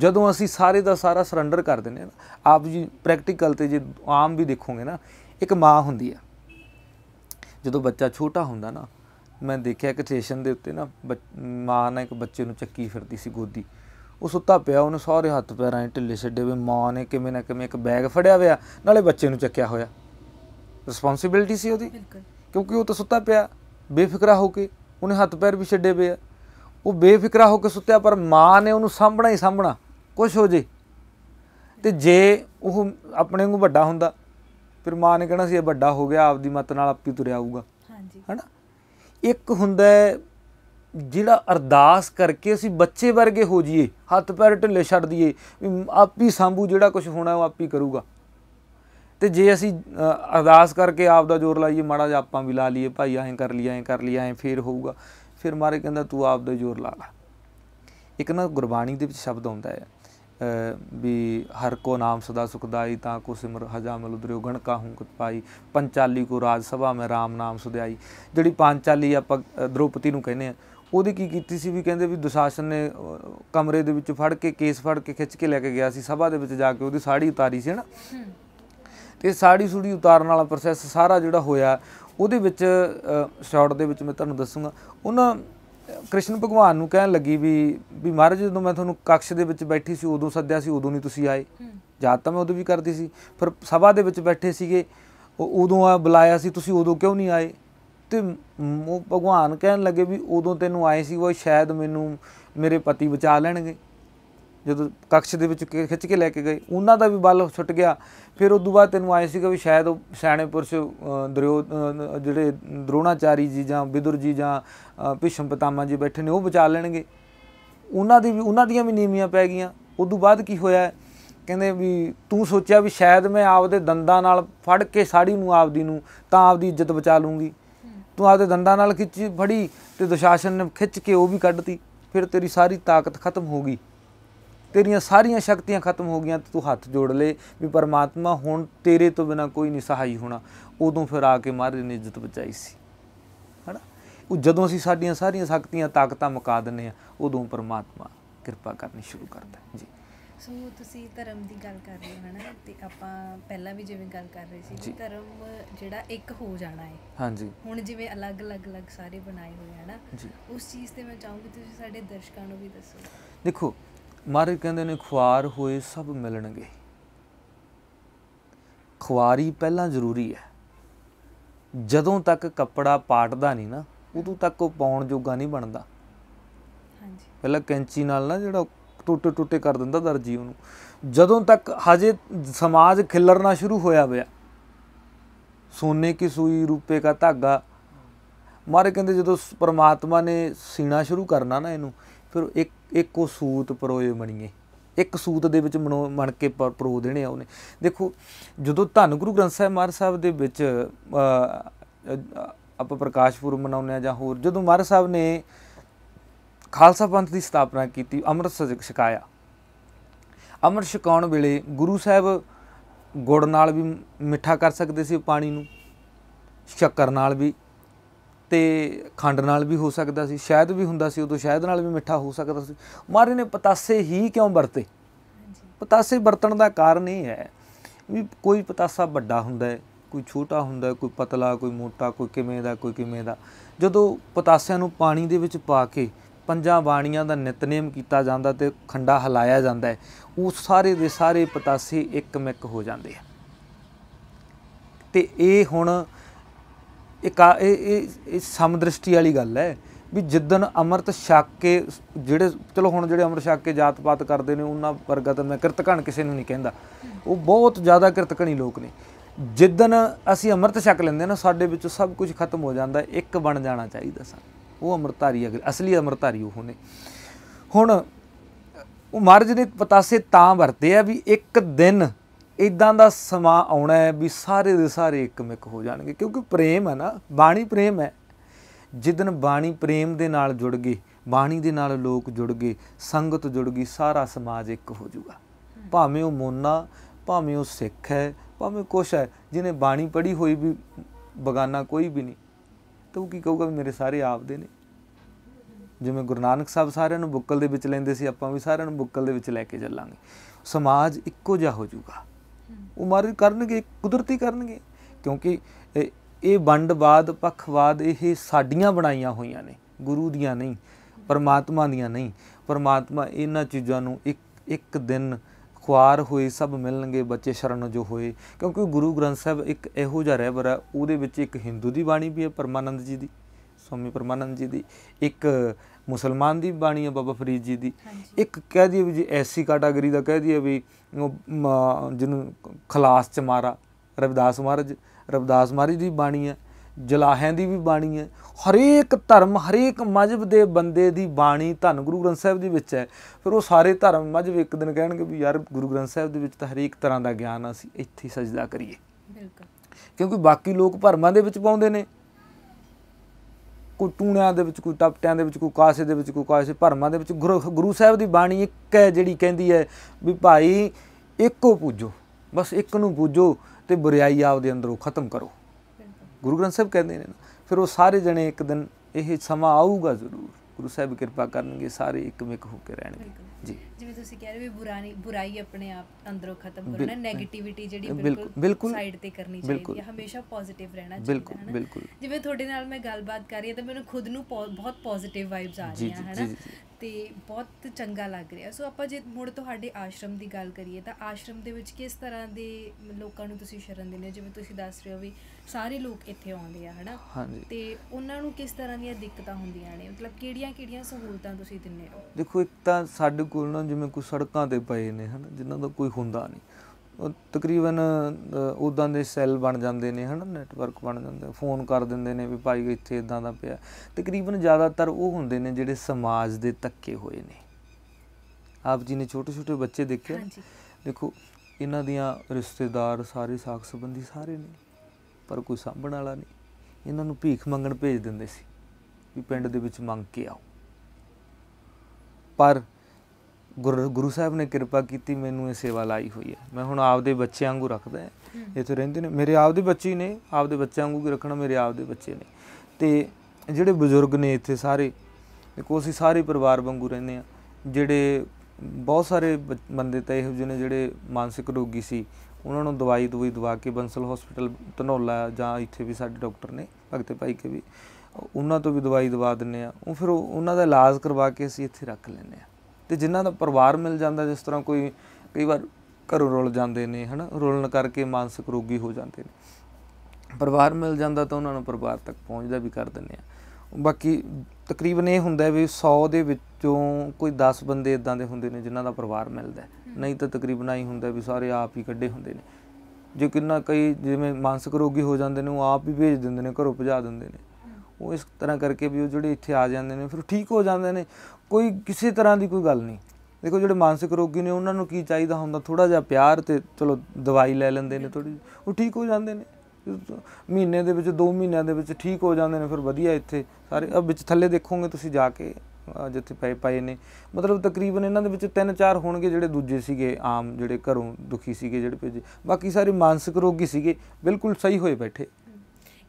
Speaker 1: ਜਦੋਂ ਅਸੀਂ ਸਾਰੇ ਦਾ ਸਾਰਾ ਸਰੈਂਡਰ ਕਰ ਦਿੰਦੇ ਆ ਆਪ ਜੀ ਪ੍ਰੈਕਟੀਕਲ ਤੇ ਜੇ ਆਮ ਵੀ ਦੇਖੋਗੇ ਨਾ ਇੱਕ ਮਾਂ ਹੁੰਦੀ ਆ ਜਦੋਂ ਬੱਚਾ ਛੋਟਾ ਹੁੰਦਾ ਨਾ ਮੈਂ ਦੇਖਿਆ ਇੱਕ ਸਟੇਸ਼ਨ ਦੇ ਉੱਤੇ ਨਾ ਮਾਂ ਨੇ ਇੱਕ ਬੱਚੇ ਨੂੰ ਚੱਕੀ ਫਿਰਦੀ ਸੀ ਗੋਦੀ ਉਹ ਸੁੱਤਾ ਪਿਆ ਉਹਨੇ ਸਾਰੇ ਹੱਥ ਪੈਰਾਂ 'ਚ ਢਿੱਲੇ ਛੱਡੇ ਹੋਏ ਮਾਂ ਨੇ ਕਿਵੇਂ ਨਾ ਕਿਵੇਂ ਇੱਕ ਬੈਗ ਫੜਿਆ ਹੋਇਆ ਨਾਲੇ ਬੱਚੇ ਨੂੰ ਚੱਕਿਆ ਹੋਇਆ ਰਿਸਪੌਂਸਿਬਿਲਟੀ ਸੀ ਉਹਦੀ ਕਿਉਂਕਿ ਉਹ ਤਾਂ ਸੁੱਤਾ ਪਿਆ ਬੇਫਿਕਰਾ ਹੋ ਕੇ ਉਹਨੇ ਹੱਥ ਪੈਰ ਵੀ ਛੱਡੇ ਪਏ ਆ ਉਹ ਬੇਫਿਕਰਾ ਹੋ ਕੇ ਸੁੱਤਿਆ ਪਰ ਮਾਂ ਨੇ ਉਹਨੂੰ ਸਾਂਭਣਾ ਹੀ ਸਾਂਭਣਾ ਕੁਝ ਹੋ ਜੇ ਤੇ ਜੇ ਉਹ ਆਪਣੇ ਵਾਂਗੂ ਵੱਡਾ ਹੁੰਦਾ ਫਿਰ ਮਾਂ ਨੇ ਕਹਿਣਾ ਸੀ ਇਹ ਵੱਡਾ ਹੋ ਗਿਆ ਆਪਦੀ ਮਤ ਨਾਲ ਆਪੀ ਤੁਰਿਆ ਆਊਗਾ ਹਾਂਜੀ ਹਨਾ ਇੱਕ ਹੁੰਦਾ ਜਿਹੜਾ ਅਰਦਾਸ ਕਰਕੇ ਅਸੀਂ ਬੱਚੇ ਵਰਗੇ ਹੋ ਜਾਈਏ ਹੱਥ ਪੈਰ ਢਿੱਲੇ ਛੱਡ ਦਈਏ ਆਪੀ ਸੰਭੂ ਜਿਹੜਾ ਕੁਝ ਹੋਣਾ ਉਹ ਆਪੀ ਕਰੂਗਾ ਤੇ ਜੇ ਅਸੀਂ ਅਰਦਾਸ ਕਰਕੇ ਆਪ ਦਾ ਜ਼ੋਰ ਲਾਈਏ ਮਾੜਾ ਜਿਹਾ ਆਪਾਂ ਵੀ ਲਾ ਲਈਏ ਭਾਈ ਐਂ ਕਰ ਲਿਆ ਐਂ ਕਰ ਲਿਆ ਐਂ ਫੇਰ ਹੋਊਗਾ ਫਿਰ ਮਾਰੇ ਕਹਿੰਦਾ ਤੂੰ ਆਪ ਦਾ ਜ਼ੋਰ ਲਾ ਲਾ ਇੱਕ ਨਾ ਗੁਰਬਾਣੀ ਦੇ ਵਿੱਚ ਸ਼ਬਦ ਆਉਂਦਾ ਹੈ ਵੀ ਹਰ ਕੋ ਨਾਮ ਸਦਾ ਸੁਖਦਾਈ ਤਾਂ ਕੋ ਸਿਮਰ ਹਜਾ ਮਿਲ ਉਦਰਿਓ ਗਣ ਹੂੰ ਕਤ ਪਾਈ ਪੰਚਾਲੀ ਕੋ ਰਾਜ ਸਭਾ ਮੇ RAM ਨਾਮ ਸੁਧਾਈ ਜਿਹੜੀ ਪੰਚਾਲੀ ਆਪਾਂ ਦ੍ਰੋਪਤੀ ਨੂੰ ਕਹਿੰਦੇ ਆ ਉਹਦੇ ਕੀ ਕੀਤੀ ਸੀ ਵੀ ਕਹਿੰਦੇ ਵੀ ਦੁਸ਼ਾਸਨ ਨੇ ਕਮਰੇ ਦੇ ਵਿੱਚ ਫੜ ਕੇ ਕੇਸ ਫੜ ਕੇ ਖਿੱਚ ਕੇ ਲੈ ਕੇ ਗਿਆ ਸੀ ਸਭਾ ਦੇ ਵਿੱਚ ਜਾ ਕੇ ਉਹਦੀ ਸਾੜੀ ਉਤਾਰੀ ਸੀ ਨਾ ਤੇ ਸਾੜੀ ਸੁੜੀ ਉਤਾਰਨ ਵਾਲਾ ਪ੍ਰੋਸੈਸ ਸਾਰਾ ਜਿਹੜਾ ਹੋਇਆ ਉਹਦੇ ਵਿੱਚ ਸ਼ਾਰਟ ਦੇ ਵਿੱਚ ਮੈਂ ਤੁਹਾਨੂੰ ਦੱਸੂਗਾ ਉਹਨਾਂ ਕ੍ਰਿਸ਼ਨ ਭਗਵਾਨ ਨੂੰ ਕਹਿਣ ਲੱਗੀ ਵੀ ਵੀ ਮਹਾਰਾਜ ਜਦੋਂ ਮੈਂ ਤੁਹਾਨੂੰ ਕਕਸ਼ ਦੇ ਵਿੱਚ ਬੈਠੀ ਸੀ ਉਦੋਂ ਸੱਦਿਆ ਸੀ ਉਦੋਂ ਨਹੀਂ ਤੁਸੀਂ ਆਏ ਜਾਂ ਤਾਂ ਮੈਂ ਉਦੋਂ ਵੀ ਕਰਦੀ ਸੀ ਫਿਰ ਸਭਾ ਦੇ ਵਿੱਚ ਬੈਠੇ ਸੀਗੇ ਉਦੋਂ ਆ ਬੁਲਾਇਆ ਸੀ ਤੁਸੀਂ ਉਦੋਂ ਕਿਉਂ ਨਹੀਂ ਆਏ ਤੇ ਉਹ ਭਗਵਾਨ ਕਹਿਣ ਲੱਗੇ ਵੀ ਉਦੋਂ ਤੈਨੂੰ ਆਏ ਸੀ ਉਹ ਸ਼ਾਇਦ ਮੈਨੂੰ ਮੇਰੇ ਪਤੀ ਬਚਾ ਲੈਣਗੇ ਜਦੋਂ ਕਕਸ਼ ਦੇ ਵਿੱਚ ਖਿੱਚ ਕੇ ਲੈ ਕੇ ਗਏ ਉਹਨਾਂ ਦਾ ਵੀ ਬਲ ਛੁੱਟ ਗਿਆ ਫਿਰ ਉਸ ਤੋਂ ਬਾਅਦ ਤੈਨੂੰ ਆਏ ਸੀਗਾ ਵੀ ਸ਼ਾਇਦ ਉਹ ਸੈਣੇਪੁਰਸ਼ ਦਰਯੋ ਜਿਹੜੇ ਦਰੋਣਾਚਾਰੀ ਜੀ ਜਾਂ ਵਿਦੁਰ ਜੀ ਜਾਂ ਭਿਸ਼ਮ ਪਤਾਮਾ ਜੀ ਬੈਠੇ ਨੇ ਉਹ ਬਚਾ ਲੈਣਗੇ ਉਹਨਾਂ ਦੀ ਵੀ ਉਹਨਾਂ ਦੀਆਂ ਵੀ ਨੀਮੀਆਂ ਪੈ ਗਈਆਂ ਉਸ ਤੋਂ ਬਾਅਦ ਕੀ ਹੋਇਆ ਕਹਿੰਦੇ ਵੀ ਤੂੰ ਸੋਚਿਆ ਵੀ ਸ਼ਾਇਦ ਮੈਂ ਆਪਦੇ ਦੰਦਾਂ ਨਾਲ ਫੜ ਕੇ ਸਾੜੀ ਨੂੰ ਆਪਦੀ ਨੂੰ ਤਾਂ ਆਪਦੀ ਇੱਜ਼ਤ ਬਚਾ ਲੂੰਗੀ ਤੂੰ ਆਪਦੇ ਦੰਦਾਂ ਨਾਲ ਖਿੱਚੀ ਫੜੀ ਤੇ ਦੁਸ਼ਾਸਨ ਨੇ ਖਿੱਚ ਕੇ ਉਹ ਵੀ ਕੱਢਤੀ ਫਿਰ ਤੇਰੀ ਸਾਰੀ ਤਾਕਤ ਖਤਮ ਹੋ ਗਈ ਤੇਰੀਆਂ ਸਾਰੀਆਂ ਸ਼ਕਤੀਆਂ ਖਤਮ ਹੋ ਗਈਆਂ ਤੇ ਤੂੰ ਹੱਥ ਜੋੜ ਲੈ ਵੀ ਪਰਮਾਤਮਾ ਹੁਣ ਤੇਰੇ ਤੋਂ ਬਿਨਾ ਕੋਈ ਨਹੀਂ ਸਹਾਈ ਹੋਣਾ ਉਦੋਂ ਫਿਰ ਆ ਕੇ ਮਹਾਰਾਜ ਨੇ ਇੱਜ਼ਤ ਬਚਾਈ ਸੀ ਹਨਾ ਉਹ ਜਦੋਂ ਅਸੀਂ ਸਾਡੀਆਂ ਸਾਰੀਆਂ ਸ਼ਕਤੀਆਂ ਤਾਕਤਾਂ ਮੁਕਾ ਦਿੰਨੇ ਆ ਉਦੋਂ ਪਰਮਾਤਮਾ ਕਿਰਪਾ ਕਰਨੀ ਸ਼ੁਰੂ ਕਰਦਾ ਜੀ
Speaker 2: ਸੋ ਤੁਸੀਂ ਧਰਮ ਦੀ ਗੱਲ ਕਰ ਰਹੇ ਹੋ ਹਨਾ ਤੇ ਆਪਾਂ ਪਹਿਲਾਂ ਵੀ ਜਿਵੇਂ ਗੱਲ ਕਰ ਰਹੇ ਸੀ ਕਿ ਧਰਮ ਜਿਹੜਾ ਇੱਕ ਹੋ ਜਾਣਾ ਹੈ ਹਾਂਜੀ ਹੁਣ ਜਿਵੇਂ ਅਲੱਗ-ਅਲੱਗ ਅਲੱਗ ਸਾਰੇ ਬਣਾਏ ਹੋਏ ਹਨਾ ਉਸ ਚੀਜ਼ ਤੇ ਮੈਂ ਚਾਹੂੰਗੀ ਤੁਸੀਂ ਸਾਡੇ ਦਰਸ਼ਕਾਂ ਨੂੰ ਵੀ ਦੱਸੋ
Speaker 1: ਦੇਖੋ ਮਹਾਰਾਜ ਕਹਿੰਦੇ ਨੇ ਖੁਆਰ ਹੋਏ ਸਭ ਮਿਲਣਗੇ ਖੁਆਰੀ ਪਹਿਲਾਂ ਜ਼ਰੂਰੀ ਹੈ ਜਦੋਂ ਤੱਕ ਕੱਪੜਾ ਪਾਟਦਾ ਨਹੀਂ ਨਾ ਉਦੋਂ ਤੱਕ ਉਹ ਪਾਉਣ ਜੋਗਾ ਨਹੀਂ ਬਣਦਾ ਹਾਂਜੀ ਪਹਿਲਾਂ ਕੈਂਚੀ ਨਾਲ ਨਾ ਜਿਹੜਾ ਟੁੱਟੇ ਟੁੱਟੇ ਕਰ ਦਿੰਦਾ ਦਰਜੀ ਉਹਨੂੰ ਜਦੋਂ ਤੱਕ ਹਜੇ ਸਮਾਜ ਖਿਲਰਨਾ ਸ਼ੁਰੂ ਹੋਇਆ ਹੋਇਆ ਸੋਨੇ ਕੀ ਸੂਈ ਰੂਪੇ ਦਾ ਧਾਗਾ ਮਾਰੇ ਕਹਿੰਦੇ ਜਦੋਂ ਪਰਮਾਤਮਾ ਨੇ ਸੀਣਾ ਸ਼ੁਰੂ ਕਰਨਾ ਨਾ ਇਹਨੂੰ ਫਿਰ ਇੱਕ ਇੱਕੋ ਸੂਤ ਪਰੋਏ ਮਣੀਏ ਇੱਕ ਸੂਤ ਦੇ ਵਿੱਚ ਮਣ ਕੇ ਪਰੋ ਦੇਣੇ ਆ ਉਹਨੇ ਦੇਖੋ ਜਦੋਂ ਧੰਨ ਗੁਰੂ ਗ੍ਰੰਥ ਸਾਹਿਬ ਮਹਾਰਾਜ ਸਾਹਿਬ ਦੇ ਵਿੱਚ ਆਪਾਂ ਪ੍ਰਕਾਸ਼ ਪੁਰਬ ਮਨਾਉਂਦੇ ਆ ਜਾਂ ਹੋਰ ਜਦੋਂ ਮਹਾਰਾਜ ਸਾਹਿਬ ਨੇ ਖਾਲਸਾ ਪੰਥ ਦੀ ਸਥਾਪਨਾ ਕੀਤੀ ਅੰਮ੍ਰਿਤ ਛਕਾਇਆ ਅੰਮ੍ਰਿਤ ਛਕਾਉਣ ਵੇਲੇ ਗੁਰੂ ਸਾਹਿਬ ਗੁੜ ਨਾਲ ਵੀ ਮਿੱਠਾ ਕਰ ਸਕਦੇ ਸੀ ਪਾਣੀ ਨੂੰ ਸ਼ੱਕਰ ਨਾਲ ਵੀ ਤੇ ਖੰਡ ਨਾਲ ਵੀ ਹੋ ਸਕਦਾ ਸੀ ਸ਼ਾਇਦ ਵੀ ਹੁੰਦਾ ਸੀ ਉਦੋਂ ਸ਼ਾਇਦ ਨਾਲ ਵੀ ਮਿੱਠਾ ਹੋ ਸਕਦਾ ਸੀ ਮਾਰੇ ਨੇ ਪਤਾਸੇ ਹੀ ਕਿਉਂ ਵਰਤੇ ਪਤਾਸੇ ਵਰਤਣ ਦਾ ਕਾਰਨ ਇਹ ਹੈ ਵੀ ਕੋਈ ਪਤਾਸਾ ਵੱਡਾ ਹੁੰਦਾ ਹੈ ਕੋਈ ਛੋਟਾ ਹੁੰਦਾ ਹੈ ਕੋਈ ਪਤਲਾ ਕੋਈ ਮੋਟਾ ਕੋਈ ਕਿਵੇਂ ਦਾ ਕੋਈ ਕਿਵੇਂ ਦਾ ਜਦੋਂ ਪਤਾਸਿਆਂ ਨੂੰ ਪਾਣੀ ਦੇ ਵਿੱਚ ਪਾ ਕੇ ਪੰਜਾਂ ਬਾਣੀਆਂ ਦਾ ਨਿਤਨੇਮ ਕੀਤਾ ਜਾਂਦਾ ਤੇ ਖੰਡਾ ਹਲਾਇਆ ਜਾਂਦਾ ਹੈ ਉਹ ਸਾਰੇ ਦੇ ਸਾਰੇ ਪਤਾਸੇ ਇੱਕ ਮਿੱਕ ਹੋ ਜਾਂਦੇ ਆ ਤੇ ਇਹ ਹੁਣ ਇਹ ਇਹ ਇਹ ਸਮਦ੍ਰਿਸ਼ਟੀ ਵਾਲੀ ਗੱਲ ਹੈ ਵੀ ਜਿੱਦਨ ਅਮਰਤ ਛੱਕ ਕੇ ਜਿਹੜੇ ਚਲੋ ਹੁਣ ਜਿਹੜੇ ਅਮਰ ਛੱਕ ਕੇ ਜਾਤ-ਪਾਤ ਕਰਦੇ ਨੇ ਉਹਨਾਂ ਵਰਗਾ ਤਾਂ ਮੈਂ ਕਿਰਤਕਣ ਕਿਸੇ ਨੂੰ ਨਹੀਂ ਕਹਿੰਦਾ ਉਹ ਬਹੁਤ ਜ਼ਿਆਦਾ ਕਿਰਤਕਣੀ ਲੋਕ ਨੇ ਜਿੱਦਨ ਅਸੀਂ ਅਮਰਤ ਛੱਕ ਲੈਂਦੇ ਨਾ ਸਾਡੇ ਵਿੱਚ ਸਭ ਕੁਝ ਖਤਮ ਹੋ ਜਾਂਦਾ ਇੱਕ ਬਣ ਜਾਣਾ ਚਾਹੀਦਾ ਸਾਨੂੰ ਉਹ ਅਮਰਤਾਰੀ ਅਸਲੀ ਅਮਰਤਾਰੀ ਉਹ ਨੇ ਹੁਣ ਉਹ ਮਹਾਰਜ ਨੇ ਪਤਾਸੇ ਤਾਂ ਵਰਤੇ ਆ ਵੀ ਇੱਕ ਦਿਨ ਇਦਾਂ ਦਾ ਸਮਾਂ ਆਉਣਾ ਹੈ ਵੀ ਸਾਰੇ ਦੇ ਸਾਰੇ ਇੱਕਮਿਕ ਹੋ ਜਾਣਗੇ ਕਿਉਂਕਿ ਪ੍ਰੇਮ ਹੈ ਨਾ ਬਾਣੀ ਪ੍ਰੇਮ ਹੈ ਜਿੱਦਨ ਬਾਣੀ ਪ੍ਰੇਮ ਦੇ ਨਾਲ ਜੁੜ ਗਈ ਬਾਣੀ ਦੇ ਨਾਲ ਲੋਕ ਜੁੜ ਗਏ ਸੰਗਤ ਜੁੜ ਗਈ ਸਾਰਾ ਸਮਾਜ ਇੱਕ ਹੋ ਜਾਊਗਾ ਭਾਵੇਂ ਉਹ ਮੋਨਾ ਭਾਵੇਂ ਉਹ ਸਿੱਖ ਹੈ ਭਾਵੇਂ ਕੁਛ ਹੈ ਜਿਹਨੇ ਬਾਣੀ ਪੜ੍ਹੀ ਹੋਈ ਵੀ ਬਗਾਨਾ ਕੋਈ ਵੀ ਨਹੀਂ ਤਾਂ ਉਹ ਕੀ ਕਹੂਗਾ ਵੀ ਮੇਰੇ ਸਾਰੇ ਆਪਦੇ ਨੇ ਜਿਵੇਂ ਗੁਰੂ ਨਾਨਕ ਸਾਹਿਬ ਸਾਰਿਆਂ ਨੂੰ ਬੁੱਕਲ ਦੇ ਵਿੱਚ ਲੈਂਦੇ ਸੀ ਆਪਾਂ ਵੀ ਸਾਰਿਆਂ ਨੂੰ ਬੁੱਕਲ ਦੇ ਵਿੱਚ ਲੈ ਕੇ ਚੱਲਾਂਗੇ ਸਮਾਜ ਇੱਕੋ ਜਿਹਾ ਹੋ ਜਾਊਗਾ ਉਹ ਮਾਰ ਕਰਨਗੇ ਕੁਦਰਤੀ ਕਰਨਗੇ ਕਿਉਂਕਿ ਇਹ ਵੰਡਵਾਦ ਪੱਖਵਾਦ ਇਹ ਸਾਡੀਆਂ ਬਣਾਈਆਂ ਹੋਈਆਂ ਨੇ ਗੁਰੂ ਦੀਆਂ ਨਹੀਂ ਪਰਮਾਤਮਾ ਦੀਆਂ ਨਹੀਂ ਪਰਮਾਤਮਾ ਇਹਨਾਂ ਚੀਜ਼ਾਂ ਨੂੰ ਇੱਕ ਇੱਕ ਦਿਨ ਖੁਆਰ ਹੋਏ ਸਭ ਮਿਲਣਗੇ ਬੱਚੇ ਸ਼ਰਨ ਜੋ ਹੋਏ ਕਿਉਂਕਿ ਗੁਰੂ ਗ੍ਰੰਥ ਸਾਹਿਬ ਇੱਕ ਇਹੋ ਜਿਹਾ ਰਹਿਬਰ ਹੈ ਉਹਦੇ ਵਿੱਚ ਇੱਕ ਹਿੰਦੂ ਦੀ ਬਾਣੀ ਵੀ ਹੈ ਪਰਮਾਨੰਦ ਜੀ ਦੀ ਸਵਾਮੀ ਪਰਮਾਨੰਦ ਜੀ ਦੀ ਇੱਕ ਮੁਸਲਮਾਨ ਦੀ ਬਾਣੀ ਹੈ ਬਾਬਾ ਫਰੀਦ ਜੀ ਦੀ ਇੱਕ ਕਹਿ ਦਈਏ ਵੀ ਜੀ ਐਸੀ ਕੈਟਾਗਰੀ ਦਾ ਕਹਿ ਦਈਏ ਵੀ ਜਿਹਨੂੰ ਖਲਾਸ ਚ ਮਾਰਾ ਰਵਿਦਾਸ ਮਹਾਰਜ ਰਵਿਦਾਸ ਮਹਾਰਜ ਦੀ ਬਾਣੀ ਹੈ ਜਲਾਹਾਂ ਦੀ ਵੀ ਬਾਣੀ ਹੈ ਹਰੇਕ ਧਰਮ ਹਰੇਕ ਮਜਬ ਦੇ ਬੰਦੇ ਦੀ ਬਾਣੀ ਧੰਨ ਗੁਰੂ ਗ੍ਰੰਥ ਸਾਹਿਬ ਦੇ ਵਿੱਚ ਹੈ ਫਿਰ ਉਹ ਸਾਰੇ ਧਰਮ ਮਜਬ ਇੱਕ ਦਿਨ ਕਹਿਣਗੇ ਵੀ ਯਾਰ ਗੁਰੂ ਗ੍ਰੰਥ ਸਾਹਿਬ ਦੇ ਵਿੱਚ ਤਾਂ ਹਰੇਕ ਤਰ੍ਹਾਂ ਦਾ ਗਿਆਨ ਆ ਸੀ ਇੱਥੇ ਸਜਦਾ ਕਰੀਏ ਬਿਲਕੁਲ ਕਿਉਂਕਿ ਬਾਕੀ ਲੋਕ ਭਰਮਾਂ ਦੇ ਵਿੱਚ ਪਾਉਂਦੇ ਨੇ ਕੋਈ ਟੂਣਿਆਂ ਦੇ ਵਿੱਚ ਕੋਈ ਟਪਟਿਆਂ ਦੇ ਵਿੱਚ ਕੋਈ ਕਾਸੇ ਦੇ ਵਿੱਚ ਕੋਈ ਕਾਸੇ ਭਰਮਾਂ ਦੇ ਵਿੱਚ ਗੁਰੂ ਸਾਹਿਬ ਦੀ ਬਾਣੀ ਇੱਕ ਹੈ ਜਿਹੜੀ ਕਹਿੰਦੀ ਹੈ ਵੀ ਭਾਈ ਇੱਕੋ ਪੂਜੋ ਬਸ ਇੱਕ ਨੂੰ ਪੂਜੋ ਤੇ ਬੁਰੀਾਈ ਆਪਦੇ ਅੰਦਰੋਂ ਖਤਮ ਕਰੋ ਗੁਰੂ ਗ੍ਰੰਥ ਸਾਹਿਬ ਕਹਿੰਦੇ ਨੇ ਫਿਰ ਉਹ ਸਾਰੇ ਜਣੇ ਇੱਕ ਦਿਨ ਇਹ ਸਮਾਂ ਆਊਗਾ ਜ਼ਰੂਰ ਗੁਰੂ ਸਾਹਿਬ ਕਿਰਪਾ ਕਰਨਗੇ ਸਾਰੇ ਇੱਕ ਮਿਕ ਹੋ ਕੇ ਰਹਿਣਗੇ ਜੀ
Speaker 2: ਤੁਸੀਂ ਕਹਿ ਰਹੇ ਵੀ ਬੁਰਾਈ ਬੁਰਾਈ ਆਪਣੇ ਆਪ ਅੰਦਰੋਂ ਖਤਮ ਕਰਨਾ 네ਗੇਟਿਵਿਟੀ ਜਿਹੜੀ ਬਿਲਕੁਲ ਸਾਈਡ ਤੇ ਕਰਨੀ ਚਾਹੀਦੀ ਹੈ ਹਮੇਸ਼ਾ ਪੋਜ਼ਿਟਿਵ ਰਹਿਣਾ
Speaker 1: ਚਾਹੀਦਾ ਹੈ
Speaker 2: ਜਿਵੇਂ ਤੁਹਾਡੇ ਨਾਲ ਮੈਂ ਗੱਲਬਾਤ ਕਰ ਰਹੀ ਹਾਂ ਤਾਂ ਮੈਨੂੰ ਖੁਦ ਨੂੰ ਬਹੁਤ ਪੋਜ਼ਿਟਿਵ ਵਾਈਬਸ ਆ ਰਹੀਆਂ ਹਨ ਤੇ ਬਹੁਤ ਚੰਗਾ ਲੱਗ ਰਿਹਾ ਸੋ ਆਪਾਂ ਜੇ ਮੁੜ ਤੁਹਾਡੇ ਆਸ਼ਰਮ ਦੀ ਗੱਲ ਕਰੀਏ ਤਾਂ ਆਸ਼ਰਮ ਦੇ ਵਿੱਚ ਕਿਸ ਤਰ੍ਹਾਂ ਦੇ ਲੋਕਾਂ ਨੂੰ ਤੁਸੀਂ ਸ਼ਰਨ ਦਿੰਦੇ ਹੋ ਜਿਵੇਂ ਤੁਸੀਂ ਦੱਸ ਰਹੇ ਹੋ ਵੀ ਸਾਰੇ ਲੋਕ ਇੱਥੇ ਆਉਂਦੇ ਆ ਹਨਾ ਤੇ ਉਹਨਾਂ ਨੂੰ ਕਿਸ ਤਰ੍ਹਾਂ ਦੀਆਂ ਦਿੱਕਤਾਂ ਹੁੰਦੀਆਂ ਨੇ ਮਤਲਬ ਕਿਹੜੀਆਂ-ਕਿਹੜੀਆਂ ਸਹੂਲਤਾਂ ਤੁਸੀਂ ਦਿੰਦੇ ਹੋ
Speaker 1: ਦੇਖੋ ਇੱਕ ਤਾਂ ਸਾਡੇ ਕੋਲ ਨਾ ਜਿਵੇਂ ਕੋਈ ਸੜਕਾਂ ਤੇ ਪਏ ਨੇ ਹਨਾ ਜਿਨ੍ਹਾਂ ਦਾ ਕੋਈ ਹੁੰਦਾ ਨਹੀਂ ਤਕਰੀਬਨ ਉਦਾਂ ਦੇ ਸੈੱਲ ਬਣ ਜਾਂਦੇ ਨੇ ਹਨਾ ਨੈਟਵਰਕ ਬਣ ਜਾਂਦੇ ਫੋਨ ਕਰ ਦਿੰਦੇ ਨੇ ਵੀ ਭਾਈ ਇੱਥੇ ਇਦਾਂ ਦਾ ਪਿਆ ਤਕਰੀਬਨ ਜ਼ਿਆਦਾਤਰ ਉਹ ਹੁੰਦੇ ਨੇ ਜਿਹੜੇ ਸਮਾਜ ਦੇ ਤੱਕੇ ਹੋਏ ਨੇ ਆਪ ਜੀ ਨੇ ਛੋਟੇ ਛੋਟੇ ਬੱਚੇ ਦੇਖਿਆ ਦੇਖੋ ਇਹਨਾਂ ਦੀਆਂ ਰਿਸ਼ਤੇਦਾਰ ਸਾਰੇ ਸਾਖ ਸੰਬੰਧੀ ਸਾਰੇ ਨੇ ਪਰ ਕੋਈ ਸਾਂਭਣ ਵਾਲਾ ਨਹੀਂ ਇਹਨਾਂ ਨੂੰ ਭੀਖ ਮੰਗਣ ਭੇਜ ਦਿੰਦੇ ਸੀ ਵੀ ਪਿੰਡ ਦੇ ਵਿੱਚ ਮੰਗ ਕੇ ਆਓ ਪਰ ਗੁਰੂ ਸਾਹਿਬ ਨੇ ਕਿਰਪਾ ਕੀਤੀ ਮੈਨੂੰ ਇਹ ਸੇਵਾ ਲਾਈ ਹੋਈ ਹੈ ਮੈਂ ਹੁਣ ਆਪਦੇ ਬੱਚਿਆਂ ਵਾਂਗੂ ਰੱਖਦਾ ਇੱਥੇ ਰਹਿੰਦੇ ਨੇ ਮੇਰੇ ਆਪਦੇ ਬੱਚੇ ਨੇ ਆਪਦੇ ਬੱਚਿਆਂ ਵਾਂਗੂ ਰੱਖਣਾ ਮੇਰੇ ਆਪਦੇ ਬੱਚੇ ਨੇ ਤੇ ਜਿਹੜੇ ਬਜ਼ੁਰਗ ਨੇ ਇੱਥੇ ਸਾਰੇ ਦੇਖੋ ਅਸੀਂ ਸਾਰੇ ਪਰਿਵਾਰ ਵਾਂਗੂ ਰਹਿੰਦੇ ਆ ਜਿਹੜੇ ਬਹੁਤ ਸਾਰੇ ਬੰਦੇ ਤਾਂ ਇਹੋ ਜਿਹੇ ਨੇ ਜਿਹੜੇ ਮਾਨਸਿਕ ਰੋਗੀ ਸੀ ਉਹਨਾਂ ਨੂੰ ਦਵਾਈ ਦਵਾਈ ਦਵਾ ਕੇ ਬੰਸਲ ਹਸਪੀਟਲ ਧਨੋਲਾ ਜਾਂ ਇੱਥੇ ਵੀ ਸਾਡੇ ਡਾਕਟਰ ਨੇ ਭਗਤ ਭਾਈ ਕੇ ਵੀ ਉਹਨਾਂ ਤੋਂ ਵੀ ਦਵਾਈ ਦਵਾ ਦਿੰਨੇ ਆ ਉਹ ਫਿਰ ਉਹਨਾਂ ਦਾ ਇਲਾਜ ਕਰਵਾ ਕੇ ਅਸੀਂ ਇੱਥੇ ਰੱਖ ਲੈਨੇ ਆ ਤੇ ਜਿਨ੍ਹਾਂ ਦਾ ਪਰਿਵਾਰ ਮਿਲ ਜਾਂਦਾ ਜਿਸ ਤਰ੍ਹਾਂ ਕੋਈ ਕਈ ਵਾਰ ਘਰੋਂ ਰੋਲ ਜਾਂਦੇ ਨੇ ਹਨਾ ਰੁਲਣ ਕਰਕੇ ਮਾਨਸਿਕ ਰੋਗੀ ਹੋ ਜਾਂਦੇ ਨੇ ਪਰਿਵਾਰ ਮਿਲ ਜਾਂਦਾ ਤਾਂ ਉਹਨਾਂ ਨੂੰ ਪਰਿਵਾਰ ਤੱਕ ਪਹੁੰਚਦਾ ਵੀ ਕਰ ਦਿੰਦੇ ਆ ਬਾਕੀ ਤਕਰੀਬਨ ਇਹ ਹੁੰਦਾ ਵੀ 100 ਦੇ ਵਿੱਚੋਂ ਕੋਈ 10 ਬੰਦੇ ਇਦਾਂ ਦੇ ਹੁੰਦੇ ਨੇ ਜਿਨ੍ਹਾਂ ਦਾ ਪਰਿਵਾਰ ਮਿਲਦਾ ਨਹੀਂ ਤਾਂ ਤਕਰੀਬਨ ਆਈ ਹੁੰਦਾ ਵੀ ਸਾਰੇ ਆਪ ਹੀ ਕੱਢੇ ਹੁੰਦੇ ਨੇ ਜੋ ਕਿੰਨਾ ਕਈ ਜਿਵੇਂ ਮਾਨਸਿਕ ਰੋਗੀ ਹੋ ਜਾਂਦੇ ਨੇ ਉਹ ਆਪ ਹੀ ਭੇਜ ਦਿੰਦੇ ਨੇ ਘਰੋਂ ਭਜਾ ਦਿੰਦੇ ਨੇ ਉਹ ਇਸ ਤਰ੍ਹਾਂ ਕਰਕੇ ਵੀ ਉਹ ਜਿਹੜੇ ਇੱਥੇ ਆ ਜਾਂਦੇ ਨੇ ਫਿਰ ਠੀਕ ਹੋ ਜਾਂਦੇ ਨੇ ਕੋਈ ਕਿਸੇ ਤਰ੍ਹਾਂ ਦੀ ਕੋਈ ਗੱਲ ਨਹੀਂ ਦੇਖੋ ਜਿਹੜੇ ਮਾਨਸਿਕ ਰੋਗੀ ਨੇ ਉਹਨਾਂ ਨੂੰ ਕੀ ਚਾਹੀਦਾ ਹੁੰਦਾ ਥੋੜਾ ਜਿਹਾ ਪਿਆਰ ਤੇ ਚਲੋ ਦਵਾਈ ਲੈ ਲੈਂਦੇ ਨੇ ਥੋੜੀ ਉਹ ਠੀਕ ਹੋ ਜਾਂਦੇ ਨੇ ਮਹੀਨੇ ਦੇ ਵਿੱਚ 2 ਮਹੀਨਿਆਂ ਦੇ ਵਿੱਚ ਠੀਕ ਹੋ ਜਾਂਦੇ ਨੇ ਫਿਰ ਵਧੀਆ ਇੱਥੇ ਸਾਰੇ ਆ ਵਿੱਚ ਥੱਲੇ ਦੇਖੋਗੇ ਤੁਸੀਂ ਜਾ ਕੇ ਜਿੱਥੇ ਪਏ ਪਏ ਨੇ ਮਤਲਬ ਤਕਰੀਬਨ ਇਹਨਾਂ ਦੇ ਵਿੱਚ 3-4 ਹੋਣਗੇ ਜਿਹੜੇ ਦੂਜੇ ਸੀਗੇ ਆਮ ਜਿਹੜੇ ਘਰੋਂ ਦੁਖੀ ਸੀਗੇ ਜਿਹੜੇ ਭੇਜੇ ਬਾਕੀ ਸਾਰੇ ਮਾਨਸਿਕ ਰੋਗੀ ਸੀਗੇ ਬਿਲਕੁਲ ਸਹੀ ਹੋਏ ਬੈਠੇ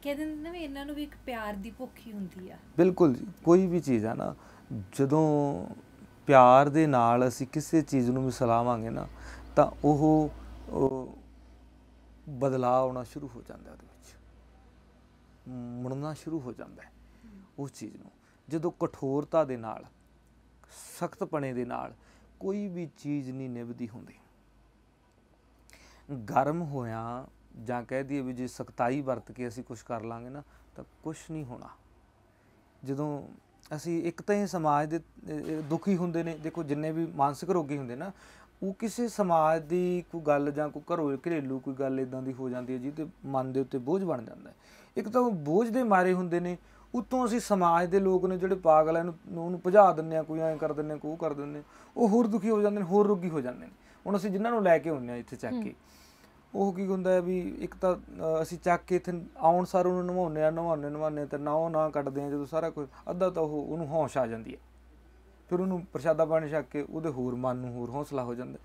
Speaker 2: ਕਹਿੰਦੇ ਨੇ ਵੀ ਇਹਨਾਂ ਨੂੰ ਵੀ ਇੱਕ ਪਿਆਰ ਦੀ ਭੁੱਖ ਹੀ ਹੁੰਦੀ ਆ
Speaker 1: ਬਿਲਕੁਲ ਜੀ ਕੋਈ ਵੀ ਚੀਜ਼ ਆ ਨਾ ਜਦੋਂ ਪਿਆਰ ਦੇ ਨਾਲ ਅਸੀਂ ਕਿਸੇ ਚੀਜ਼ ਨੂੰ ਮਿਸਲਾਵਾਂਗੇ ਨਾ ਤਾਂ ਉਹ ਬਦਲਾਅ ਆਉਣਾ ਸ਼ੁਰੂ ਹੋ ਜਾਂਦਾ ਉਹਦੇ ਵਿੱਚ ਮੁੜਨਾ ਸ਼ੁਰੂ ਹੋ ਜਾਂਦਾ ਹੈ ਉਸ ਚੀਜ਼ ਨੂੰ ਜਦੋਂ ਕਠੋਰਤਾ ਦੇ ਨਾਲ ਸਖਤਪਣੇ ਦੇ ਨਾਲ ਕੋਈ ਵੀ ਚੀਜ਼ ਨਹੀਂ ਨਿਭਦੀ ਹੁੰਦੀ ਗਰਮ ਹੋਇਆ ਜਾਂ ਕਹਿ ਦਈਏ ਵੀ ਜੇ ਸਖਤਾਈ ਵਰਤ ਕੇ ਅਸੀਂ ਕੁਝ ਕਰ ਲਾਂਗੇ ਨਾ ਤਾਂ ਕੁਝ ਨਹੀਂ ਹੋਣਾ ਜਦੋਂ ਅਸੀਂ ਇੱਕ ਤਾਂ ਇਹ ਸਮਾਜ ਦੇ ਦੁਖੀ ਹੁੰਦੇ ਨੇ ਦੇਖੋ ਜਿੰਨੇ ਵੀ ਮਾਨਸਿਕ ਰੋਗੀ ਹੁੰਦੇ ਨਾ ਉਹ ਕਿਸੇ ਸਮਾਜ ਦੀ ਕੋਈ ਗੱਲ ਜਾਂ ਕੋਈ ਘਰੋਂ ਘਰੇਲੂ ਕੋਈ ਗੱਲ ਇਦਾਂ ਦੀ ਹੋ ਜਾਂਦੀ ਹੈ ਜੀ ਤੇ ਮਨ ਦੇ ਉੱਤੇ ਬੋਝ ਬਣ ਜਾਂਦਾ ਹੈ ਇੱਕ ਤਾਂ ਉਹ ਬੋਝ ਦੇ ਮਾਰੇ ਹੁੰਦੇ ਨੇ ਉਤੋਂ ਅਸੀਂ ਸਮਾਜ ਦੇ ਲੋਕ ਨੇ ਜਿਹੜੇ ਪਾਗਲ ਐ ਉਹਨੂੰ ਭਜਾ ਦਿੰਨੇ ਆ ਕੋਈ ਐਂ ਕਰ ਦਿੰਨੇ ਕੋਈ ਉਹ ਕਰ ਦਿੰਨੇ ਉਹ ਹੋਰ ਦੁਖੀ ਹੋ ਜਾਂਦੇ ਨੇ ਹੋਰ ਰੋਗੀ ਹੋ ਜਾਂਦੇ ਨੇ ਹੁਣ ਅਸੀਂ ਜਿਨ੍ਹਾਂ ਨੂੰ ਲੈ ਕੇ ਆਉਂਦੇ ਆ ਇੱਥੇ ਚੱਕ ਕੇ ਉਹ ਕੀ ਹੁੰਦਾ ਹੈ ਵੀ ਇੱਕ ਤਾਂ ਅਸੀਂ ਚੱਕ ਕੇ ਇੱਥੇ ਆਉਣ ਸਾਰ ਉਹਨੂੰ ਨਵਾਉਨੇ ਆ ਨਵਾਉਨੇ ਨਵਾਉਨੇ ਤੇ ਨਾ ਉਹ ਨਾ ਕੱਟਦੇ ਆ ਜਦੋਂ ਸਾਰਾ ਕੁਝ ਅੱਧਾ ਤਾਂ ਉਹ ਉਹਨੂੰ ਹੌਂਸ਼ ਆ ਜਾਂਦੀ ਹੈ ਫਿਰ ਉਹਨੂੰ ਪ੍ਰਸ਼ਾਦਾ ਪਾਣੀ ਛੱਕ ਕੇ ਉਹਦੇ ਹੋਰ ਮਨ ਨੂੰ ਹੋਰ ਹੌਸਲਾ ਹੋ ਜਾਂਦਾ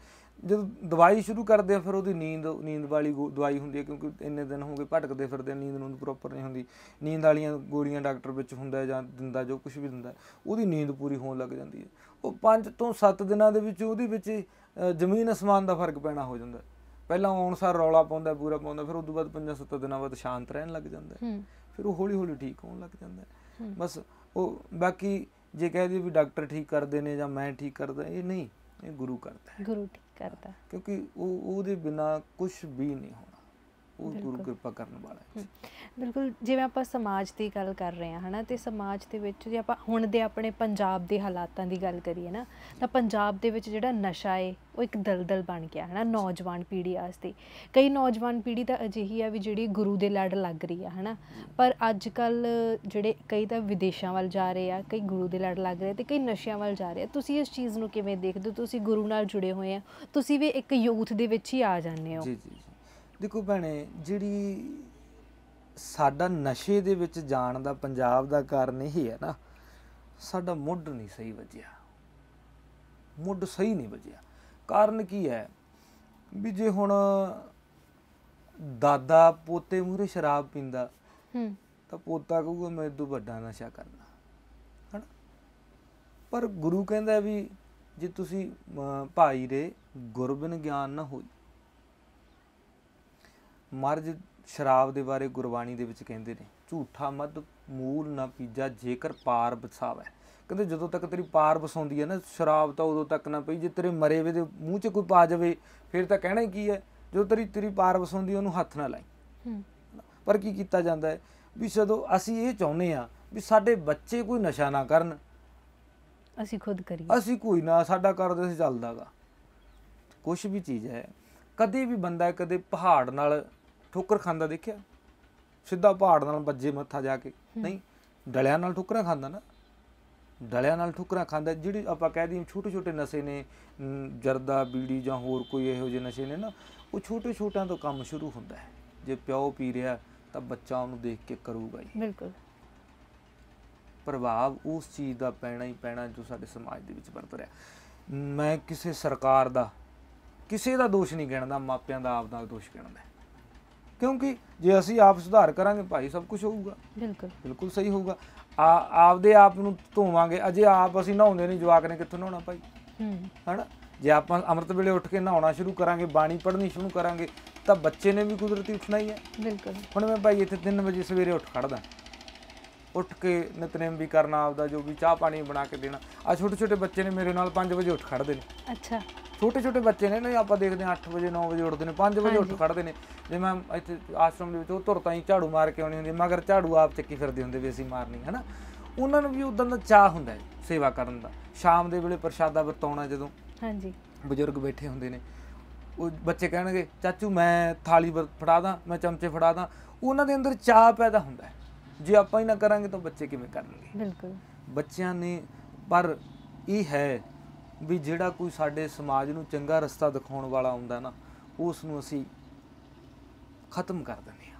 Speaker 1: ਜਦੋਂ ਦਵਾਈ ਸ਼ੁਰੂ ਕਰਦੇ ਆ ਫਿਰ ਉਹਦੀ ਨੀਂਦ ਨੀਂਦ ਵਾਲੀ ਦਵਾਈ ਹੁੰਦੀ ਹੈ ਕਿਉਂਕਿ ਇੰਨੇ ਦਿਨ ਹੋ ਗਏ ਭਟਕਦੇ ਫਿਰਦੇ ਨੀਂਦ ਨੂੰ ਪ੍ਰੋਪਰ ਨਹੀਂ ਹੁੰਦੀ ਨੀਂਦ ਵਾਲੀਆਂ ਗੋਲੀਆਂ ਡਾਕਟਰ ਵਿੱਚ ਹੁੰਦਾ ਜਾਂ ਦਿੰਦਾ ਜੋ ਕੁਝ ਵੀ ਦਿੰਦਾ ਉਹਦੀ ਨੀਂਦ ਪੂਰੀ ਹੋਣ ਲੱਗ ਜਾਂਦੀ ਹੈ ਉਹ 5 ਤੋਂ 7 ਦਿਨਾਂ ਦੇ ਵਿੱਚ ਉਹਦੇ ਵਿੱਚ ਜ਼ਮੀਨ ਅਸਮਾਨ ਦਾ ਫਰਕ ਪੈਣਾ ਹੋ ਜਾਂਦਾ ਪਹਿਲਾਂ ਆਉਣ ਸਾਰ ਰੌਲਾ ਪਾਉਂਦਾ ਪੂਰਾ ਪਾਉਂਦਾ ਫਿਰ ਉਸ ਤੋਂ ਬਾਅਦ 5-7 ਦਿਨਾਂ ਬਾਅਦ ਸ਼ਾਂਤ ਰਹਿਣ ਲੱਗ ਜਾਂਦਾ ਫਿਰ ਉਹ ਹੌਲੀ-ਹੌਲੀ ਠੀਕ ਹੋਣ ਲੱਗ ਜਾਂਦਾ ਬਸ ਉਹ ਬਾਕੀ ਜੇ ਕਹੇ ਦੀ ਵੀ ਡਾਕਟਰ ਠੀਕ ਕਰਦੇ ਨੇ ਜਾਂ ਮੈਂ ਠੀਕ ਕਰਦਾ ਇਹ ਨਹੀਂ ਇਹ ਗੁਰੂ ਕਰਦਾ
Speaker 2: ਗੁਰੂ ਠੀਕ ਕਰਦਾ
Speaker 1: ਕਿਉਂਕਿ ਉਹ ਉਹਦੇ ਬਿਨਾ ਕੁਝ ਵੀ ਨਹੀਂ ਹੋਣਾ ਉਹ ਗੁਰੂ ਕਿਰਪਾ ਕਰਨ ਵਾਲਾ
Speaker 2: ਹੈ ਬਿਲਕੁਲ ਜਿਵੇਂ ਆਪਾਂ ਸਮਾਜ ਦੀ ਗੱਲ ਕਰ ਰਹੇ ਹਾਂ ਹਨਾ ਤੇ ਸਮਾਜ ਦੇ ਵਿੱਚ ਜੇ ਆਪਾਂ ਹੁਣ ਦੇ ਆਪਣੇ ਪੰਜਾਬ ਦੇ ਹਾਲਾਤਾਂ ਦੀ ਗੱਲ ਕਰੀਏ ਨਾ ਤਾਂ ਪੰਜਾਬ ਦੇ ਵਿੱਚ ਜਿਹੜਾ ਨਸ਼ਾ ਏ ਉਹ ਇੱਕ ਦਲਦਲ ਬਣ ਗਿਆ ਹਨਾ ਨੌਜਵਾਨ ਪੀੜ੍ਹੀ ਆਸਤੇ ਕਈ ਨੌਜਵਾਨ ਪੀੜ੍ਹੀ ਤਾਂ ਅਜਿਹੀ ਆ ਵੀ ਜਿਹੜੀ ਗੁਰੂ ਦੇ ਲੜ ਲੱਗ ਰਹੀ ਆ ਹਨਾ ਪਰ ਅੱਜ ਕੱਲ ਜਿਹੜੇ ਕਈ ਤਾਂ ਵਿਦੇਸ਼ਾਂ ਵੱਲ ਜਾ ਰਹੇ ਆ ਕਈ ਗੁਰੂ ਦੇ ਲੜ ਲੱਗ ਰਹੇ ਤੇ ਕਈ ਨਸ਼ਿਆਂ ਵੱਲ ਜਾ ਰਹੇ ਆ ਤੁਸੀਂ ਇਸ ਚੀਜ਼ ਨੂੰ ਕਿਵੇਂ ਦੇਖਦੇ ਹੋ ਤੁਸੀਂ ਗੁਰੂ ਨਾਲ ਜੁੜੇ ਹੋਏ ਆ ਤੁਸੀਂ ਵੀ ਇੱਕ ਯੂਥ ਦੇ ਵਿੱਚ ਹੀ ਆ ਜਾਂਦੇ ਹੋ ਜੀ
Speaker 1: ਜੀ ਦੇਖੋ ਭੈਣੇ ਜਿਹੜੀ ਸਾਡਾ ਨਸ਼ੇ ਦੇ ਵਿੱਚ ਜਾਣ ਦਾ ਪੰਜਾਬ ਦਾ ਕਾਰਨ ਇਹ ਹੈ ਨਾ ਸਾਡਾ ਮੁੱਢ ਨਹੀਂ ਸਹੀ ਵਜਿਆ ਮੁੱਢ ਸਹੀ ਨਹੀਂ ਵਜਿਆ ਕਾਰਨ ਕੀ ਹੈ ਵੀ ਜੇ ਹੁਣ ਦਾਦਾ ਪੋਤੇ ਮੂਰੇ ਸ਼ਰਾਬ ਪੀਂਦਾ ਹੂੰ ਤਾਂ ਪੋਤਾ ਕਹੂਗਾ ਮੈਂ ਇਦੋਂ ਵੱਡਾ ਨਸ਼ਾ ਕਰਨਾ ਹਣਾ ਪਰ ਗੁਰੂ ਕਹਿੰਦਾ ਵੀ ਜੇ ਤੁਸੀਂ ਭਾਈ ਦੇ ਗੁਰਬਿਨ ਗਿਆਨ ਨਾ ਹੋਈ ਮਰਜ ਸ਼ਰਾਬ ਦੇ ਬਾਰੇ ਗੁਰਬਾਣੀ ਦੇ ਵਿੱਚ ਕਹਿੰਦੇ ਨੇ ਝੂਠਾ ਮਦ ਮੂਲ ਨਾ ਪੀਜਾ ਜੇਕਰ ਪਾਰ ਬਸਾਵੇ ਕਹਿੰਦੇ ਜਦੋਂ ਤੱਕ ਤੇਰੀ ਪਾਰ ਬਸਾਉਂਦੀ ਹੈ ਨਾ ਸ਼ਰਾਬ ਤਾਂ ਉਦੋਂ ਤੱਕ ਨਾ ਪਈ ਜੇ ਤੇਰੇ ਮਰੇ ਵੇ ਦੇ ਮੂੰਹ 'ਚ ਕੋਈ ਪਾ ਜਾਵੇ ਫਿਰ ਤਾਂ ਕਹਿਣਾ ਕੀ ਹੈ ਜਦੋਂ ਤੇਰੀ ਤੇਰੀ ਪਾਰ ਬਸਾਉਂਦੀ ਉਹਨੂੰ ਹੱਥ ਨਾ ਲਾਈ ਪਰ ਕੀ ਕੀਤਾ ਜਾਂਦਾ ਹੈ ਵੀ ਜਦੋਂ ਅਸੀਂ ਇਹ ਚਾਹੁੰਦੇ ਆ ਵੀ ਸਾਡੇ ਬੱਚੇ ਕੋਈ ਨਸ਼ਾ ਨਾ ਕਰਨ
Speaker 2: ਅਸੀਂ ਖੁਦ ਕਰੀਏ
Speaker 1: ਅਸੀਂ ਕੋਈ ਨਾ ਸਾਡਾ ਕਰਦੇ ਸੀ ਚੱਲਦਾਗਾ ਕੁਝ ਵੀ ਚੀਜ਼ ਹੈ ਕਦੇ ਵੀ ਬੰਦਾ ਕਦੇ ਪਹਾੜ ਨਾਲ ਠੋਕਰ ਖਾਂਦਾ ਦੇਖਿਆ ਸਿੱਧਾ ਪਹਾੜ ਨਾਲ ਵੱਜੇ ਮੱਥਾ ਜਾ ਕੇ ਨਹੀਂ ਡਲਿਆਂ ਨਾਲ ਠੋਕਰਾਂ ਖਾਂਦਾ ਨਾ ਡਲਿਆਂ ਨਾਲ ਠੋਕਰਾਂ ਖਾਂਦਾ ਜਿਹੜੀ ਆਪਾਂ ਕਹਿ ਦਈਏ ਛੋਟੇ ਛੋਟੇ ਨਸ਼ੇ ਨੇ ਜਰਦਾ ਬੀੜੀ ਜਾਂ ਹੋਰ ਕੋਈ ਇਹੋ ਜਿਹੇ ਨਸ਼ੇ ਨੇ ਨਾ ਉਹ ਛੋਟੇ ਛੋਟਿਆਂ ਤੋਂ ਕੰਮ ਸ਼ੁਰੂ ਹੁੰਦਾ ਹੈ ਜੇ ਪਿਓ ਪੀ ਰਿਹਾ ਤਾਂ ਬੱਚਾ ਉਹਨੂੰ ਦੇਖ ਕੇ ਕਰੂਗਾ ਹੀ ਬਿਲਕੁਲ ਪ੍ਰਭਾਵ ਉਸ ਚੀਜ਼ ਦਾ ਪੈਣਾ ਹੀ ਪੈਣਾ ਜੋ ਸਾਡੇ ਸਮਾਜ ਦੇ ਵਿੱਚ ਵਰਤ ਰਿਹਾ ਮੈਂ ਕਿਸੇ ਸਰਕਾਰ ਦਾ ਕਿਸੇ ਦਾ ਦੋਸ਼ ਨਹੀਂ ਗਿਣਦਾ ਮਾਪਿਆਂ ਦਾ ਆਪ ਦਾ ਦੋਸ਼ ਗਿਣਦਾ ਕਿਉਂਕਿ ਜੇ ਅਸੀਂ ਆਪ ਸੁਧਾਰ ਕਰਾਂਗੇ ਭਾਈ ਸਭ ਕੁਝ ਹੋਊਗਾ ਬਿਲਕੁਲ ਬਿਲਕੁਲ ਸਹੀ ਹੋਊਗਾ ਆ ਆਪਦੇ ਆਪ ਨੂੰ ਧੋਵਾਂਗੇ ਅਜੇ ਆਪ ਅਸੀਂ ਨਹਾਉਂਦੇ ਨਹੀਂ ਜਵਾਕ ਨੇ ਕਿੱਥੋਂ ਨਹਾਉਣਾ ਭਾਈ ਹੂੰ ਹਨਾ ਜੇ ਆਪਾਂ ਅੰਮ੍ਰਿਤ ਵੇਲੇ ਉੱਠ ਕੇ ਨਹਾਉਣਾ ਸ਼ੁਰੂ ਕਰਾਂਗੇ ਬਾਣੀ ਪੜ੍ਹਨੀ ਸ਼ੁਰੂ ਕਰਾਂਗੇ ਤਾਂ ਬੱਚੇ ਨੇ ਵੀ ਕੁਦਰਤੀ ਉੱਠਣਾ ਹੀ ਹੈ ਬਿਲਕੁਲ ਹੁਣ ਮੈਂ ਭਾਈ ਇੱਥੇ 3 ਵਜੇ ਸਵੇਰੇ ਉੱਠ ਖੜਦਾ ਉੱਠ ਕੇ ਨਿਤਨੇਮ ਵੀ ਕਰਨਾ ਆਪਦਾ ਜੋ ਵੀ ਚਾਹ ਪਾਣੀ ਬਣਾ ਕੇ ਦੇਣਾ ਆ ਛੋਟੇ ਛੋਟੇ ਬੱਚੇ ਨੇ ਮੇਰੇ ਨਾਲ 5 ਵਜੇ ਉੱਠ ਖੜਦੇ ਨੇ ਅੱਛਾ ਛੋਟੇ ਛੋਟੇ ਬੱਚੇ ਨੇ ਨਾ ਆਪਾਂ ਦੇਖਦੇ ਆ 8 ਵਜੇ 9 ਵਜੇ ਉੱਠਦੇ ਨੇ 5 ਵਜੇ ਉੱਠ ਖੜਦੇ ਨੇ ਜੇ ਮੈਂ ਇੱਥੇ ਆਸ਼ਰਮ ਦੇ ਵਿੱਚ ਉਹ ਤੁਰਤਾ ਤਾਂ ਹੀ ਝਾੜੂ ਮਾਰ ਕੇ ਆਉਣੀ ਹੁੰਦੀ ਮਗਰ ਝਾੜੂ ਆਪ ਚੱਕੀ ਫਿਰਦੇ ਹੁੰਦੇ ਵੀ ਅਸੀਂ ਮਾਰਨੀ ਹਨਾ ਉਹਨਾਂ ਨੂੰ ਵੀ ਉਦੋਂ ਦਾ ਚਾਹ ਹੁੰਦਾ ਹੈ ਸੇਵਾ ਕਰਨ ਦਾ ਸ਼ਾਮ ਦੇ ਵੇਲੇ ਪ੍ਰਸ਼ਾਦਾ ਵਰਤਾਉਣਾ ਜਦੋਂ ਹਾਂਜੀ ਬਜ਼ੁਰਗ ਬੈਠੇ ਹੁੰਦੇ ਨੇ ਉਹ ਬੱਚੇ ਕਹਿਣਗੇ ਚਾਚੂ ਮੈਂ ਥਾਲੀ ਫੜਾ ਦਾਂ ਮੈਂ ਚਮਚੇ ਫੜਾ ਦਾਂ ਉਹਨਾਂ ਦੇ ਅੰਦਰ ਚਾਹ ਪੈਦਾ ਹੁੰਦਾ ਹੈ ਜੇ ਆਪਾਂ ਹੀ ਨਾ ਕਰਾਂਗੇ ਤਾਂ ਬੱਚੇ ਕਿਵੇਂ ਕਰਨਗੇ ਬਿਲਕੁਲ ਬੱਚਿਆਂ ਨੇ ਪਰ ਇਹ ਹੈ ਵੀ ਜਿਹੜਾ ਕੋਈ ਸਾਡੇ ਸਮਾਜ ਨੂੰ ਚੰਗਾ ਰਸਤਾ ਦਿਖਾਉਣ ਵਾਲਾ ਹੁੰਦਾ ਨਾ ਉਸ ਨੂੰ ਅਸੀਂ ਖਤਮ ਕਰ ਦਿੰਦੇ ਆ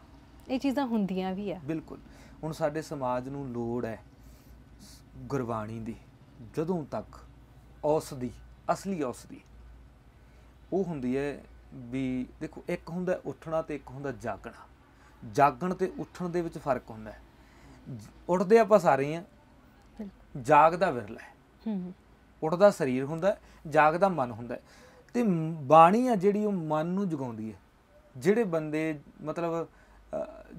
Speaker 2: ਇਹ ਚੀਜ਼ਾਂ ਹੁੰਦੀਆਂ ਵੀ ਆ
Speaker 1: ਬਿਲਕੁਲ ਹੁਣ ਸਾਡੇ ਸਮਾਜ ਨੂੰ ਲੋੜ ਹੈ ਗੁਰਬਾਣੀ ਦੀ ਜਦੋਂ ਤੱਕ ਉਸ ਦੀ ਅਸਲੀ ਉਸ ਦੀ ਉਹ ਹੁੰਦੀ ਹੈ ਵੀ ਦੇਖੋ ਇੱਕ ਹੁੰਦਾ ਉੱਠਣਾ ਤੇ ਇੱਕ ਹੁੰਦਾ ਜਾਗਣਾ ਜਾਗਣ ਤੇ ਉੱਠਣ ਦੇ ਵਿੱਚ ਫਰਕ ਹੁੰਦਾ ਉੱਠਦੇ ਆਪਾਂ ਸਾਰੇ ਆ ਜਾਗਦਾ ਵਿਰਲਾ ਹੈ ਉੱਠਦਾ ਸਰੀਰ ਹੁੰਦਾ ਜਾਗਦਾ ਮਨ ਹੁੰਦਾ ਤੇ ਬਾਣੀ ਆ ਜਿਹੜੀ ਉਹ ਮਨ ਨੂੰ ਜਗਾਉਂਦੀ ਹੈ ਜਿਹੜੇ ਬੰਦੇ ਮਤਲਬ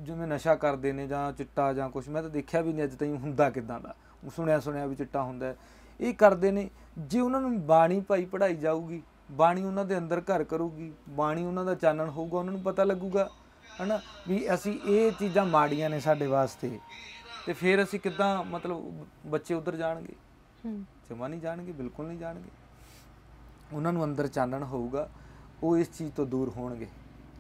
Speaker 1: ਜਿਵੇਂ ਨਸ਼ਾ ਕਰਦੇ ਨੇ ਜਾਂ ਚਿੱਟਾ ਜਾਂ ਕੁਝ ਮੈਂ ਤਾਂ ਦੇਖਿਆ ਵੀ ਨਹੀਂ ਅੱਜ ਤਾਈਂ ਹੁੰਦਾ ਕਿਦਾਂ ਦਾ ਸੁਣਿਆ ਸੁਣਿਆ ਵੀ ਚਿੱਟਾ ਹੁੰਦਾ ਇਹ ਕਰਦੇ ਨੇ ਜੇ ਉਹਨਾਂ ਨੂੰ ਬਾਣੀ ਭਾਈ ਪੜਾਈ ਜਾਊਗੀ ਬਾਣੀ ਉਹਨਾਂ ਦੇ ਅੰਦਰ ਘਰ ਕਰੂਗੀ ਬਾਣੀ ਉਹਨਾਂ ਦਾ ਚਾਨਣ ਹੋਊਗਾ ਉਹਨਾਂ ਨੂੰ ਪਤਾ ਲੱਗੂਗਾ ਹਨਾ ਵੀ ਅਸੀਂ ਇਹ ਚੀਜ਼ਾਂ ਮਾੜੀਆਂ ਨੇ ਸਾਡੇ ਵਾਸਤੇ ਤੇ ਫਿਰ ਅਸੀਂ ਕਿਦਾਂ ਮਤਲਬ ਬੱਚੇ ਉਧਰ ਜਾਣਗੇ ਜਮਾ ਨਹੀਂ ਜਾਣਗੇ ਬਿਲਕੁਲ ਨਹੀਂ ਜਾਣਗੇ ਉਹਨਾਂ ਨੂੰ ਅੰਦਰ ਚਾਨਣ ਹੋਊਗਾ ਉਹ ਇਸ ਚੀਜ਼ ਤੋਂ ਦੂਰ ਹੋਣਗੇ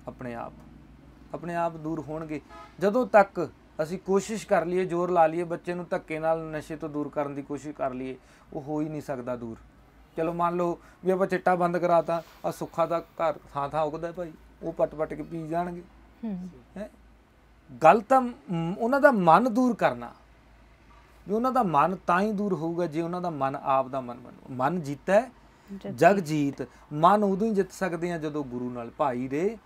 Speaker 1: ਆਪਣੇ ਆਪ ਆਪਣੇ ਆਪ ਦੂਰ ਹੋਣਗੇ ਜਦੋਂ ਤੱਕ ਅਸੀਂ ਕੋਸ਼ਿਸ਼ ਕਰ ਲਈਏ ਜ਼ੋਰ ਲਾ ਲਈਏ ਬੱਚੇ ਨੂੰ ਧੱਕੇ ਨਾਲ ਨਸ਼ੇ ਤੋਂ ਦੂਰ ਕਰਨ ਦੀ ਕੋਸ਼ਿਸ਼ ਕਰ ਲਈਏ ਉਹ ਹੋ ਹੀ ਨਹੀਂ ਸਕਦਾ ਦੂਰ ਚਲੋ ਮੰਨ ਲਓ ਵੀ ਆਪਾਂ ਚਿੱਟਾ ਬੰਦ ਕਰਾਤਾ ਆ ਸੁੱਖਾ ਦਾ ਘਰ ਥਾਂ ਥਾਂ ਉਗਦਾ ਭਾਈ ਉਹ ਪਟ-ਪਟ ਕੇ ਪੀ ਜਾਣਗੇ ਹੈ ਗਲਤ ਉਹਨਾਂ ਦਾ ਮਨ ਦੂਰ ਕਰਨਾ ਵੀ ਉਹਨਾਂ ਦਾ ਮਨ ਤਾਂ ਹੀ ਦੂਰ ਹੋਊਗਾ ਜੇ ਉਹਨਾਂ ਦਾ ਮਨ ਆਪ ਦਾ ਮਨ ਬਣੂ ਮਨ ਜੀਤੈ ਜਗ ਜੀਤ ਮਨ ਉਦੋਂ ਹੀ ਜਿੱਤ ਸਕਦੇ ਆ ਜਦੋਂ ਗੁਰੂ ਨਾਲ ਭਾਈ ਦੇ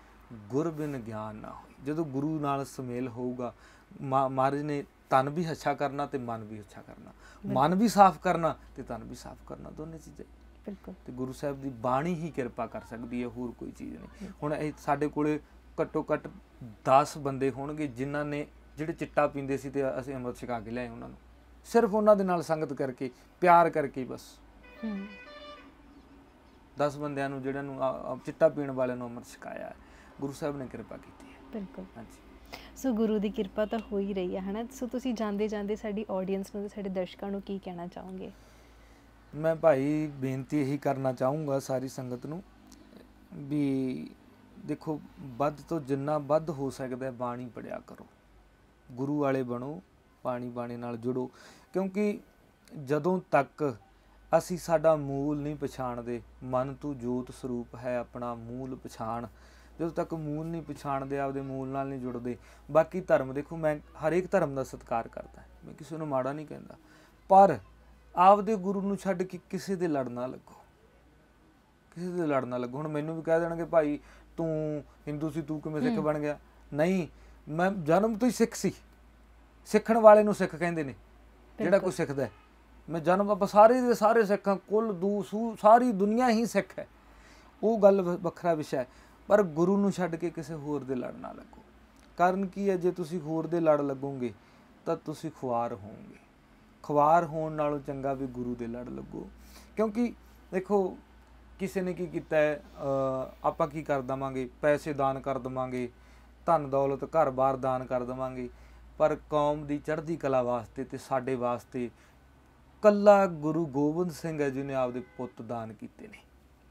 Speaker 1: ਗੁਰ ਬਿਨ ਗਿਆਨ ਨਾ ਹੋਵੇ ਜਦੋਂ ਗੁਰੂ ਨਾਲ ਸਮੇਲ ਹੋਊਗਾ ਮਹਾਰਾਜ ਨੇ ਤਨ ਵੀ ਅੱਛਾ ਕਰਨਾ ਤੇ ਮਨ ਵੀ ਅੱਛਾ ਕਰਨਾ ਮਨ ਵੀ ਸਾਫ਼ ਕਰਨਾ ਤੇ ਤਨ ਵੀ ਸਾਫ਼ ਕਰਨਾ ਦੋਨੇ ਚੀਜ਼ਾਂ ਬਿਲਕੁਲ ਤੇ ਗੁਰੂ ਸਾਹਿਬ ਦੀ ਬਾਣੀ ਹੀ ਕਿਰਪਾ ਕਰ ਸਕਦੀ ਹੈ ਹੋਰ ਕੋਈ ਚੀਜ਼ ਨਹੀਂ ਹੁਣ ਇਹ ਸਾਡੇ ਕੋਲੇ ਘੱਟੋ ਘੱਟ 10 ਬੰਦੇ ਹੋਣਗੇ ਜਿਨ੍ਹਾਂ ਨੇ ਜਿਹੜੇ ਚਿੱਟਾ ਪੀਂਦੇ ਸੀ ਤੇ ਅਸੀਂ ਅੰਮ੍ਰਿਤ ਛਕਾ ਕੇ ਲਿਆਏ ਉਹਨਾਂ ਨੂੰ ਸਿਰਫ ਉਹਨਾਂ ਦੇ ਨਾਲ ਸੰਗਤ ਕਰਕੇ ਪਿਆਰ ਕਰਕੇ ਬਸ ਹੂੰ 10 ਬੰਦਿਆਂ ਨੂੰ ਜਿਹੜਾ ਨੂੰ ਚਿੱਟਾ ਪੀਣ ਵਾਲਿਆਂ ਨੂੰ ਅਮਰ ਛਕਾਇਆ ਗੁਰੂ ਸਾਹਿਬ ਨੇ ਕਿਰਪਾ ਕੀਤੀ
Speaker 2: ਹੈ ਬਿਲਕੁਲ ਹਾਂਜੀ ਸੋ ਗੁਰੂ ਦੀ ਕਿਰਪਾ ਤਾਂ ਹੋ ਹੀ ਰਹੀ ਹੈ ਹਨਾ ਸੋ ਤੁਸੀਂ ਜਾਂਦੇ ਜਾਂਦੇ ਸਾਡੀ ਆਡੀਅנס ਨੂੰ ਤੇ ਸਾਡੇ ਦਰਸ਼ਕਾਂ ਨੂੰ ਕੀ ਕਹਿਣਾ ਚਾਹੋਗੇ
Speaker 1: ਮੈਂ ਭਾਈ ਬੇਨਤੀ ਇਹੀ ਕਰਨਾ ਚਾਹੂੰਗਾ ਸਾਰੀ ਸੰਗਤ ਨੂੰ ਵੀ ਦੇਖੋ ਵੱਧ ਤੋਂ ਜਿੰਨਾ ਵੱਧ ਹੋ ਸਕਦਾ ਬਾਣੀ ਪੜਿਆ ਕਰੋ ਗੁਰੂ ਵਾਲੇ ਬਣੋ ਪਾਣੀ ਬਾਣੇ ਨਾਲ ਜੁੜੋ ਕਿਉਂਕਿ ਜਦੋਂ ਤੱਕ ਅਸੀਂ ਸਾਡਾ ਮੂਲ ਨਹੀਂ ਪਛਾਣਦੇ ਮਨ ਤੂੰ ਜੋਤ ਸਰੂਪ ਹੈ ਆਪਣਾ ਮੂਲ ਪਛਾਣ ਜਦੋਂ ਤੱਕ ਮੂਲ ਨਹੀਂ ਪਛਾਣਦੇ ਆਪਦੇ ਮੂਲ ਨਾਲ ਨਹੀਂ ਜੁੜਦੇ ਬਾਕੀ ਧਰਮ ਦੇਖੋ ਮੈਂ ਹਰੇਕ ਧਰਮ ਦਾ ਸਤਿਕਾਰ ਕਰਦਾ ਮੈਂ ਕਿਸੇ ਨੂੰ ਮਾੜਾ ਨਹੀਂ ਕਹਿੰਦਾ ਪਰ ਆਪਦੇ ਗੁਰੂ ਨੂੰ ਛੱਡ ਕੇ ਕਿਸੇ ਦੇ ਲੜਨਾ ਲੱਗੋ ਕਿਸੇ ਦੇ ਲੜਨਾ ਲੱਗੋ ਹੁਣ ਮੈਨੂੰ ਵੀ ਕਹਿ ਦੇਣਗੇ ਭਾਈ ਤੂੰ ਹਿੰਦੂ ਸੀ ਤੂੰ ਕਿਵੇਂ ਸਿੱਖ ਬਣ ਗਿਆ ਨਹੀਂ ਮੈਂ ਜਨਮ ਤੋਂ ਹੀ ਸਿੱਖ ਸੀ ਸਿੱਖਣ ਵਾਲੇ ਨੂੰ ਸਿੱਖ ਕਹਿੰਦੇ ਨੇ ਜਿਹੜਾ ਕੋਈ ਸਿੱਖਦਾ ਹੈ ਮੈਂ ਜਨਮ ਆਪਾਂ ਸਾਰੇ ਦੇ ਸਾਰੇ ਸਿੱਖਾਂ ਕੁੱਲ ਦੂਸੂ ਸਾਰੀ ਦੁਨੀਆ ਹੀ ਸਿੱਖ ਹੈ ਉਹ ਗੱਲ ਵੱਖਰਾ ਵਿਸ਼ਾ ਹੈ ਪਰ ਗੁਰੂ ਨੂੰ ਛੱਡ ਕੇ ਕਿਸੇ ਹੋਰ ਦੇ ਲੜਨ ਨਾ ਲੱਗੋ ਕਾਰਨ ਕੀ ਹੈ ਜੇ ਤੁਸੀਂ ਹੋਰ ਦੇ ਲੜ ਲੱਗੋਗੇ ਤਾਂ ਤੁਸੀਂ ਖੁਆਰ ਹੋਵੋਗੇ ਖੁਆਰ ਹੋਣ ਨਾਲੋਂ ਚੰਗਾ ਵੀ ਗੁਰੂ ਦੇ ਲੜ ਲੱਗੋ ਕਿਉਂਕਿ ਦੇਖੋ ਕਿਸੇ ਨੇ ਕੀ ਕੀਤਾ ਹੈ ਆਪਾਂ ਕੀ ਕਰ ਦਵਾਂਗੇ ਪੈਸੇ ਦਾਨ ਕਰ ਦਵਾਂਗੇ ਧਨ ਦੌਲਤ ਘਰ-ਬਾਰ ਦਾਨ ਕਰ ਦਵਾਂਗੇ ਪਰ ਕੌਮ ਦੀ ਚੜ੍ਹਦੀ ਕਲਾ ਵਾਸਤੇ ਤੇ ਸਾਡੇ ਵਾਸਤੇ ਕੱਲਾ ਗੁਰੂ ਗੋਬਿੰਦ ਸਿੰਘ ਹੈ ਨੇ ਆਪਦੇ ਪੁੱਤ ਦਾਨ ਕੀਤੇ ਨੇ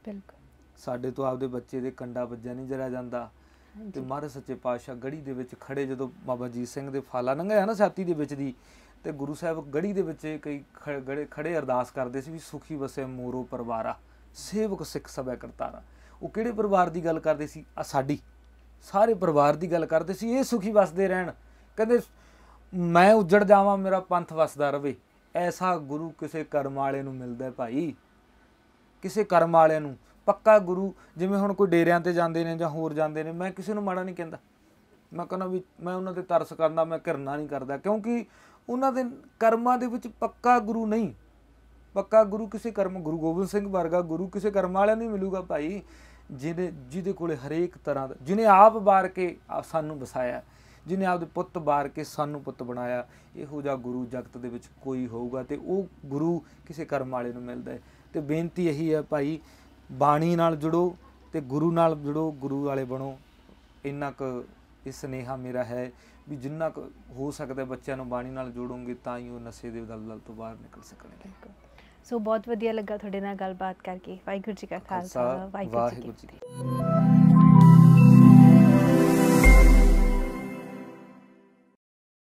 Speaker 1: ਬਿਲਕੁਲ ਸਾਡੇ ਤੋਂ ਆਪਦੇ ਬੱਚੇ ਦੇ ਕੰਡਾ ਵੱਜਿਆ ਨਹੀਂ ਜਰਾ ਜਾਂਦਾ ਤੇ ਮਹਾਰਾਜ ਸੱਚੇ ਪਾਤਸ਼ਾਹ ਗੜੀ ਦੇ ਵਿੱਚ ਖੜੇ ਜਦੋਂ ਬਾਬਾ ਜੀਤ ਸਿੰਘ ਦੇ ਫਾਲਾ ਲੰਘਿਆ ਨਾ ਸਾਤੀ ਦੇ ਵਿੱਚ ਦੀ ਤੇ ਗੁਰੂ ਸਾਹਿਬ ਗੜੀ ਦੇ ਵਿੱਚ ਕਈ ਖੜੇ ਖੜੇ ਅਰਦਾਸ ਕਰਦੇ ਸੀ ਵੀ ਸੁਖੀ ਵਸੇ ਮੋਰੋ ਪਰਿਵਾਰਾ ਸੇਵਕ ਸਿੱਖ ਸਭਾ ਕਰਤਾਰਾ ਉਹ ਕਿਹੜੇ ਪਰਿਵਾਰ ਦੀ ਗੱਲ ਕਰਦੇ ਸੀ ਆ ਸਾਡੀ ਸਾਰੇ ਪਰਿਵਾਰ ਦੀ ਗੱਲ ਕਰਦੇ ਸੀ ਇਹ ਸੁਖੀ ਵਸਦੇ ਰਹਿਣ ਕਹਿੰਦੇ ਮੈਂ ਉਜੜ ਜਾਵਾਂ ਮੇਰਾ ਪੰਥ ਵਸਦਾ ਰਵੇ ਐਸਾ ਗੁਰੂ ਕਿਸੇ ਕਰਮ ਵਾਲੇ ਨੂੰ ਮਿਲਦਾ ਭਾਈ ਕਿਸੇ ਕਰਮ ਵਾਲੇ ਨੂੰ ਪੱਕਾ ਗੁਰੂ ਜਿਵੇਂ ਹੁਣ ਕੋਈ ਡੇਰਿਆਂ ਤੇ ਜਾਂਦੇ ਨੇ ਜਾਂ ਹੋਰ ਜਾਂਦੇ ਨੇ ਮੈਂ ਕਿਸੇ ਨੂੰ ਮਾੜਾ ਨਹੀਂ ਕਹਿੰਦਾ ਮੈਂ ਕਹਿੰਦਾ ਵੀ ਮੈਂ ਉਹਨਾਂ ਤੇ ਤਰਸ ਕਰਦਾ ਮੈਂ ਘਿਰਨਾ ਨਹੀਂ ਕਰਦਾ ਕਿਉਂਕਿ ਉਹਨਾਂ ਦੇ ਕਰਮਾਂ ਦੇ ਵਿੱਚ ਪੱਕਾ ਗੁਰੂ ਨਹੀਂ ਪੱਕਾ ਗੁਰੂ ਕਿਸੇ ਕਰਮ ਗੁਰੂ ਗੋਬਿੰਦ ਸਿੰਘ ਵਰਗਾ ਗੁਰੂ ਕਿਸੇ ਕਰਮ ਵਾਲਿਆਂ ਨੂੰ ਮਿਲੂਗਾ ਭਾਈ ਜਿਹਦੇ ਜਿਹਦੇ ਕੋਲੇ ਹਰੇਕ ਤਰ੍ਹਾਂ ਦਾ ਜਿਨੇ ਆਪ ਬਾਰ ਕੇ ਸਾਨੂੰ ਵਸਾਇਆ ਜਿਨੇ ਆਪਦੇ ਪੁੱਤ ਬਾਰ ਕੇ ਸਾਨੂੰ ਪੁੱਤ ਬਣਾਇਆ ਇਹੋ ਜਿਹਾ ਗੁਰੂ ਜਗਤ ਦੇ ਵਿੱਚ ਕੋਈ ਹੋਊਗਾ ਤੇ ਉਹ ਗੁਰੂ ਕਿਸੇ ਕਰਮ ਵਾਲੇ ਨੂੰ ਮਿਲਦਾ ਹੈ ਤੇ ਬੇਨਤੀ ਇਹੀ ਹੈ ਭਾਈ ਬਾਣੀ ਨਾਲ ਜੁੜੋ ਤੇ ਗੁਰੂ ਨਾਲ ਜੁੜੋ ਗੁਰੂ ਵਾਲੇ ਬਣੋ ਇੰਨਾ ਕੁ ਇਹ ਸਨੇਹਾ ਮੇਰਾ ਹੈ ਵੀ ਜਿੰਨਾ ਕੁ ਹੋ ਸਕਦਾ ਬੱਚਿਆਂ ਨੂੰ ਬਾਣੀ ਨਾਲ ਜੋੜੋਗੇ ਤਾਂ ਹੀ ਉਹ ਨਸ਼ੇ ਦੇ ਦਲਦਲ ਤੋਂ ਬਾਹਰ ਨਿਕਲ ਸਕਣਗੇ
Speaker 2: ਸੋ ਬਹੁਤ ਵਧੀਆ ਲੱਗਾ ਤੁਹਾਡੇ ਨਾਲ ਗੱਲਬਾਤ ਕਰਕੇ ਵਾਹਿਗੁਰੂ ਜੀ ਕਾ ਖਾਲਸਾ ਵਾਹਿਗੁਰੂ ਜੀ ਕੀ
Speaker 1: ਫਤਿਹ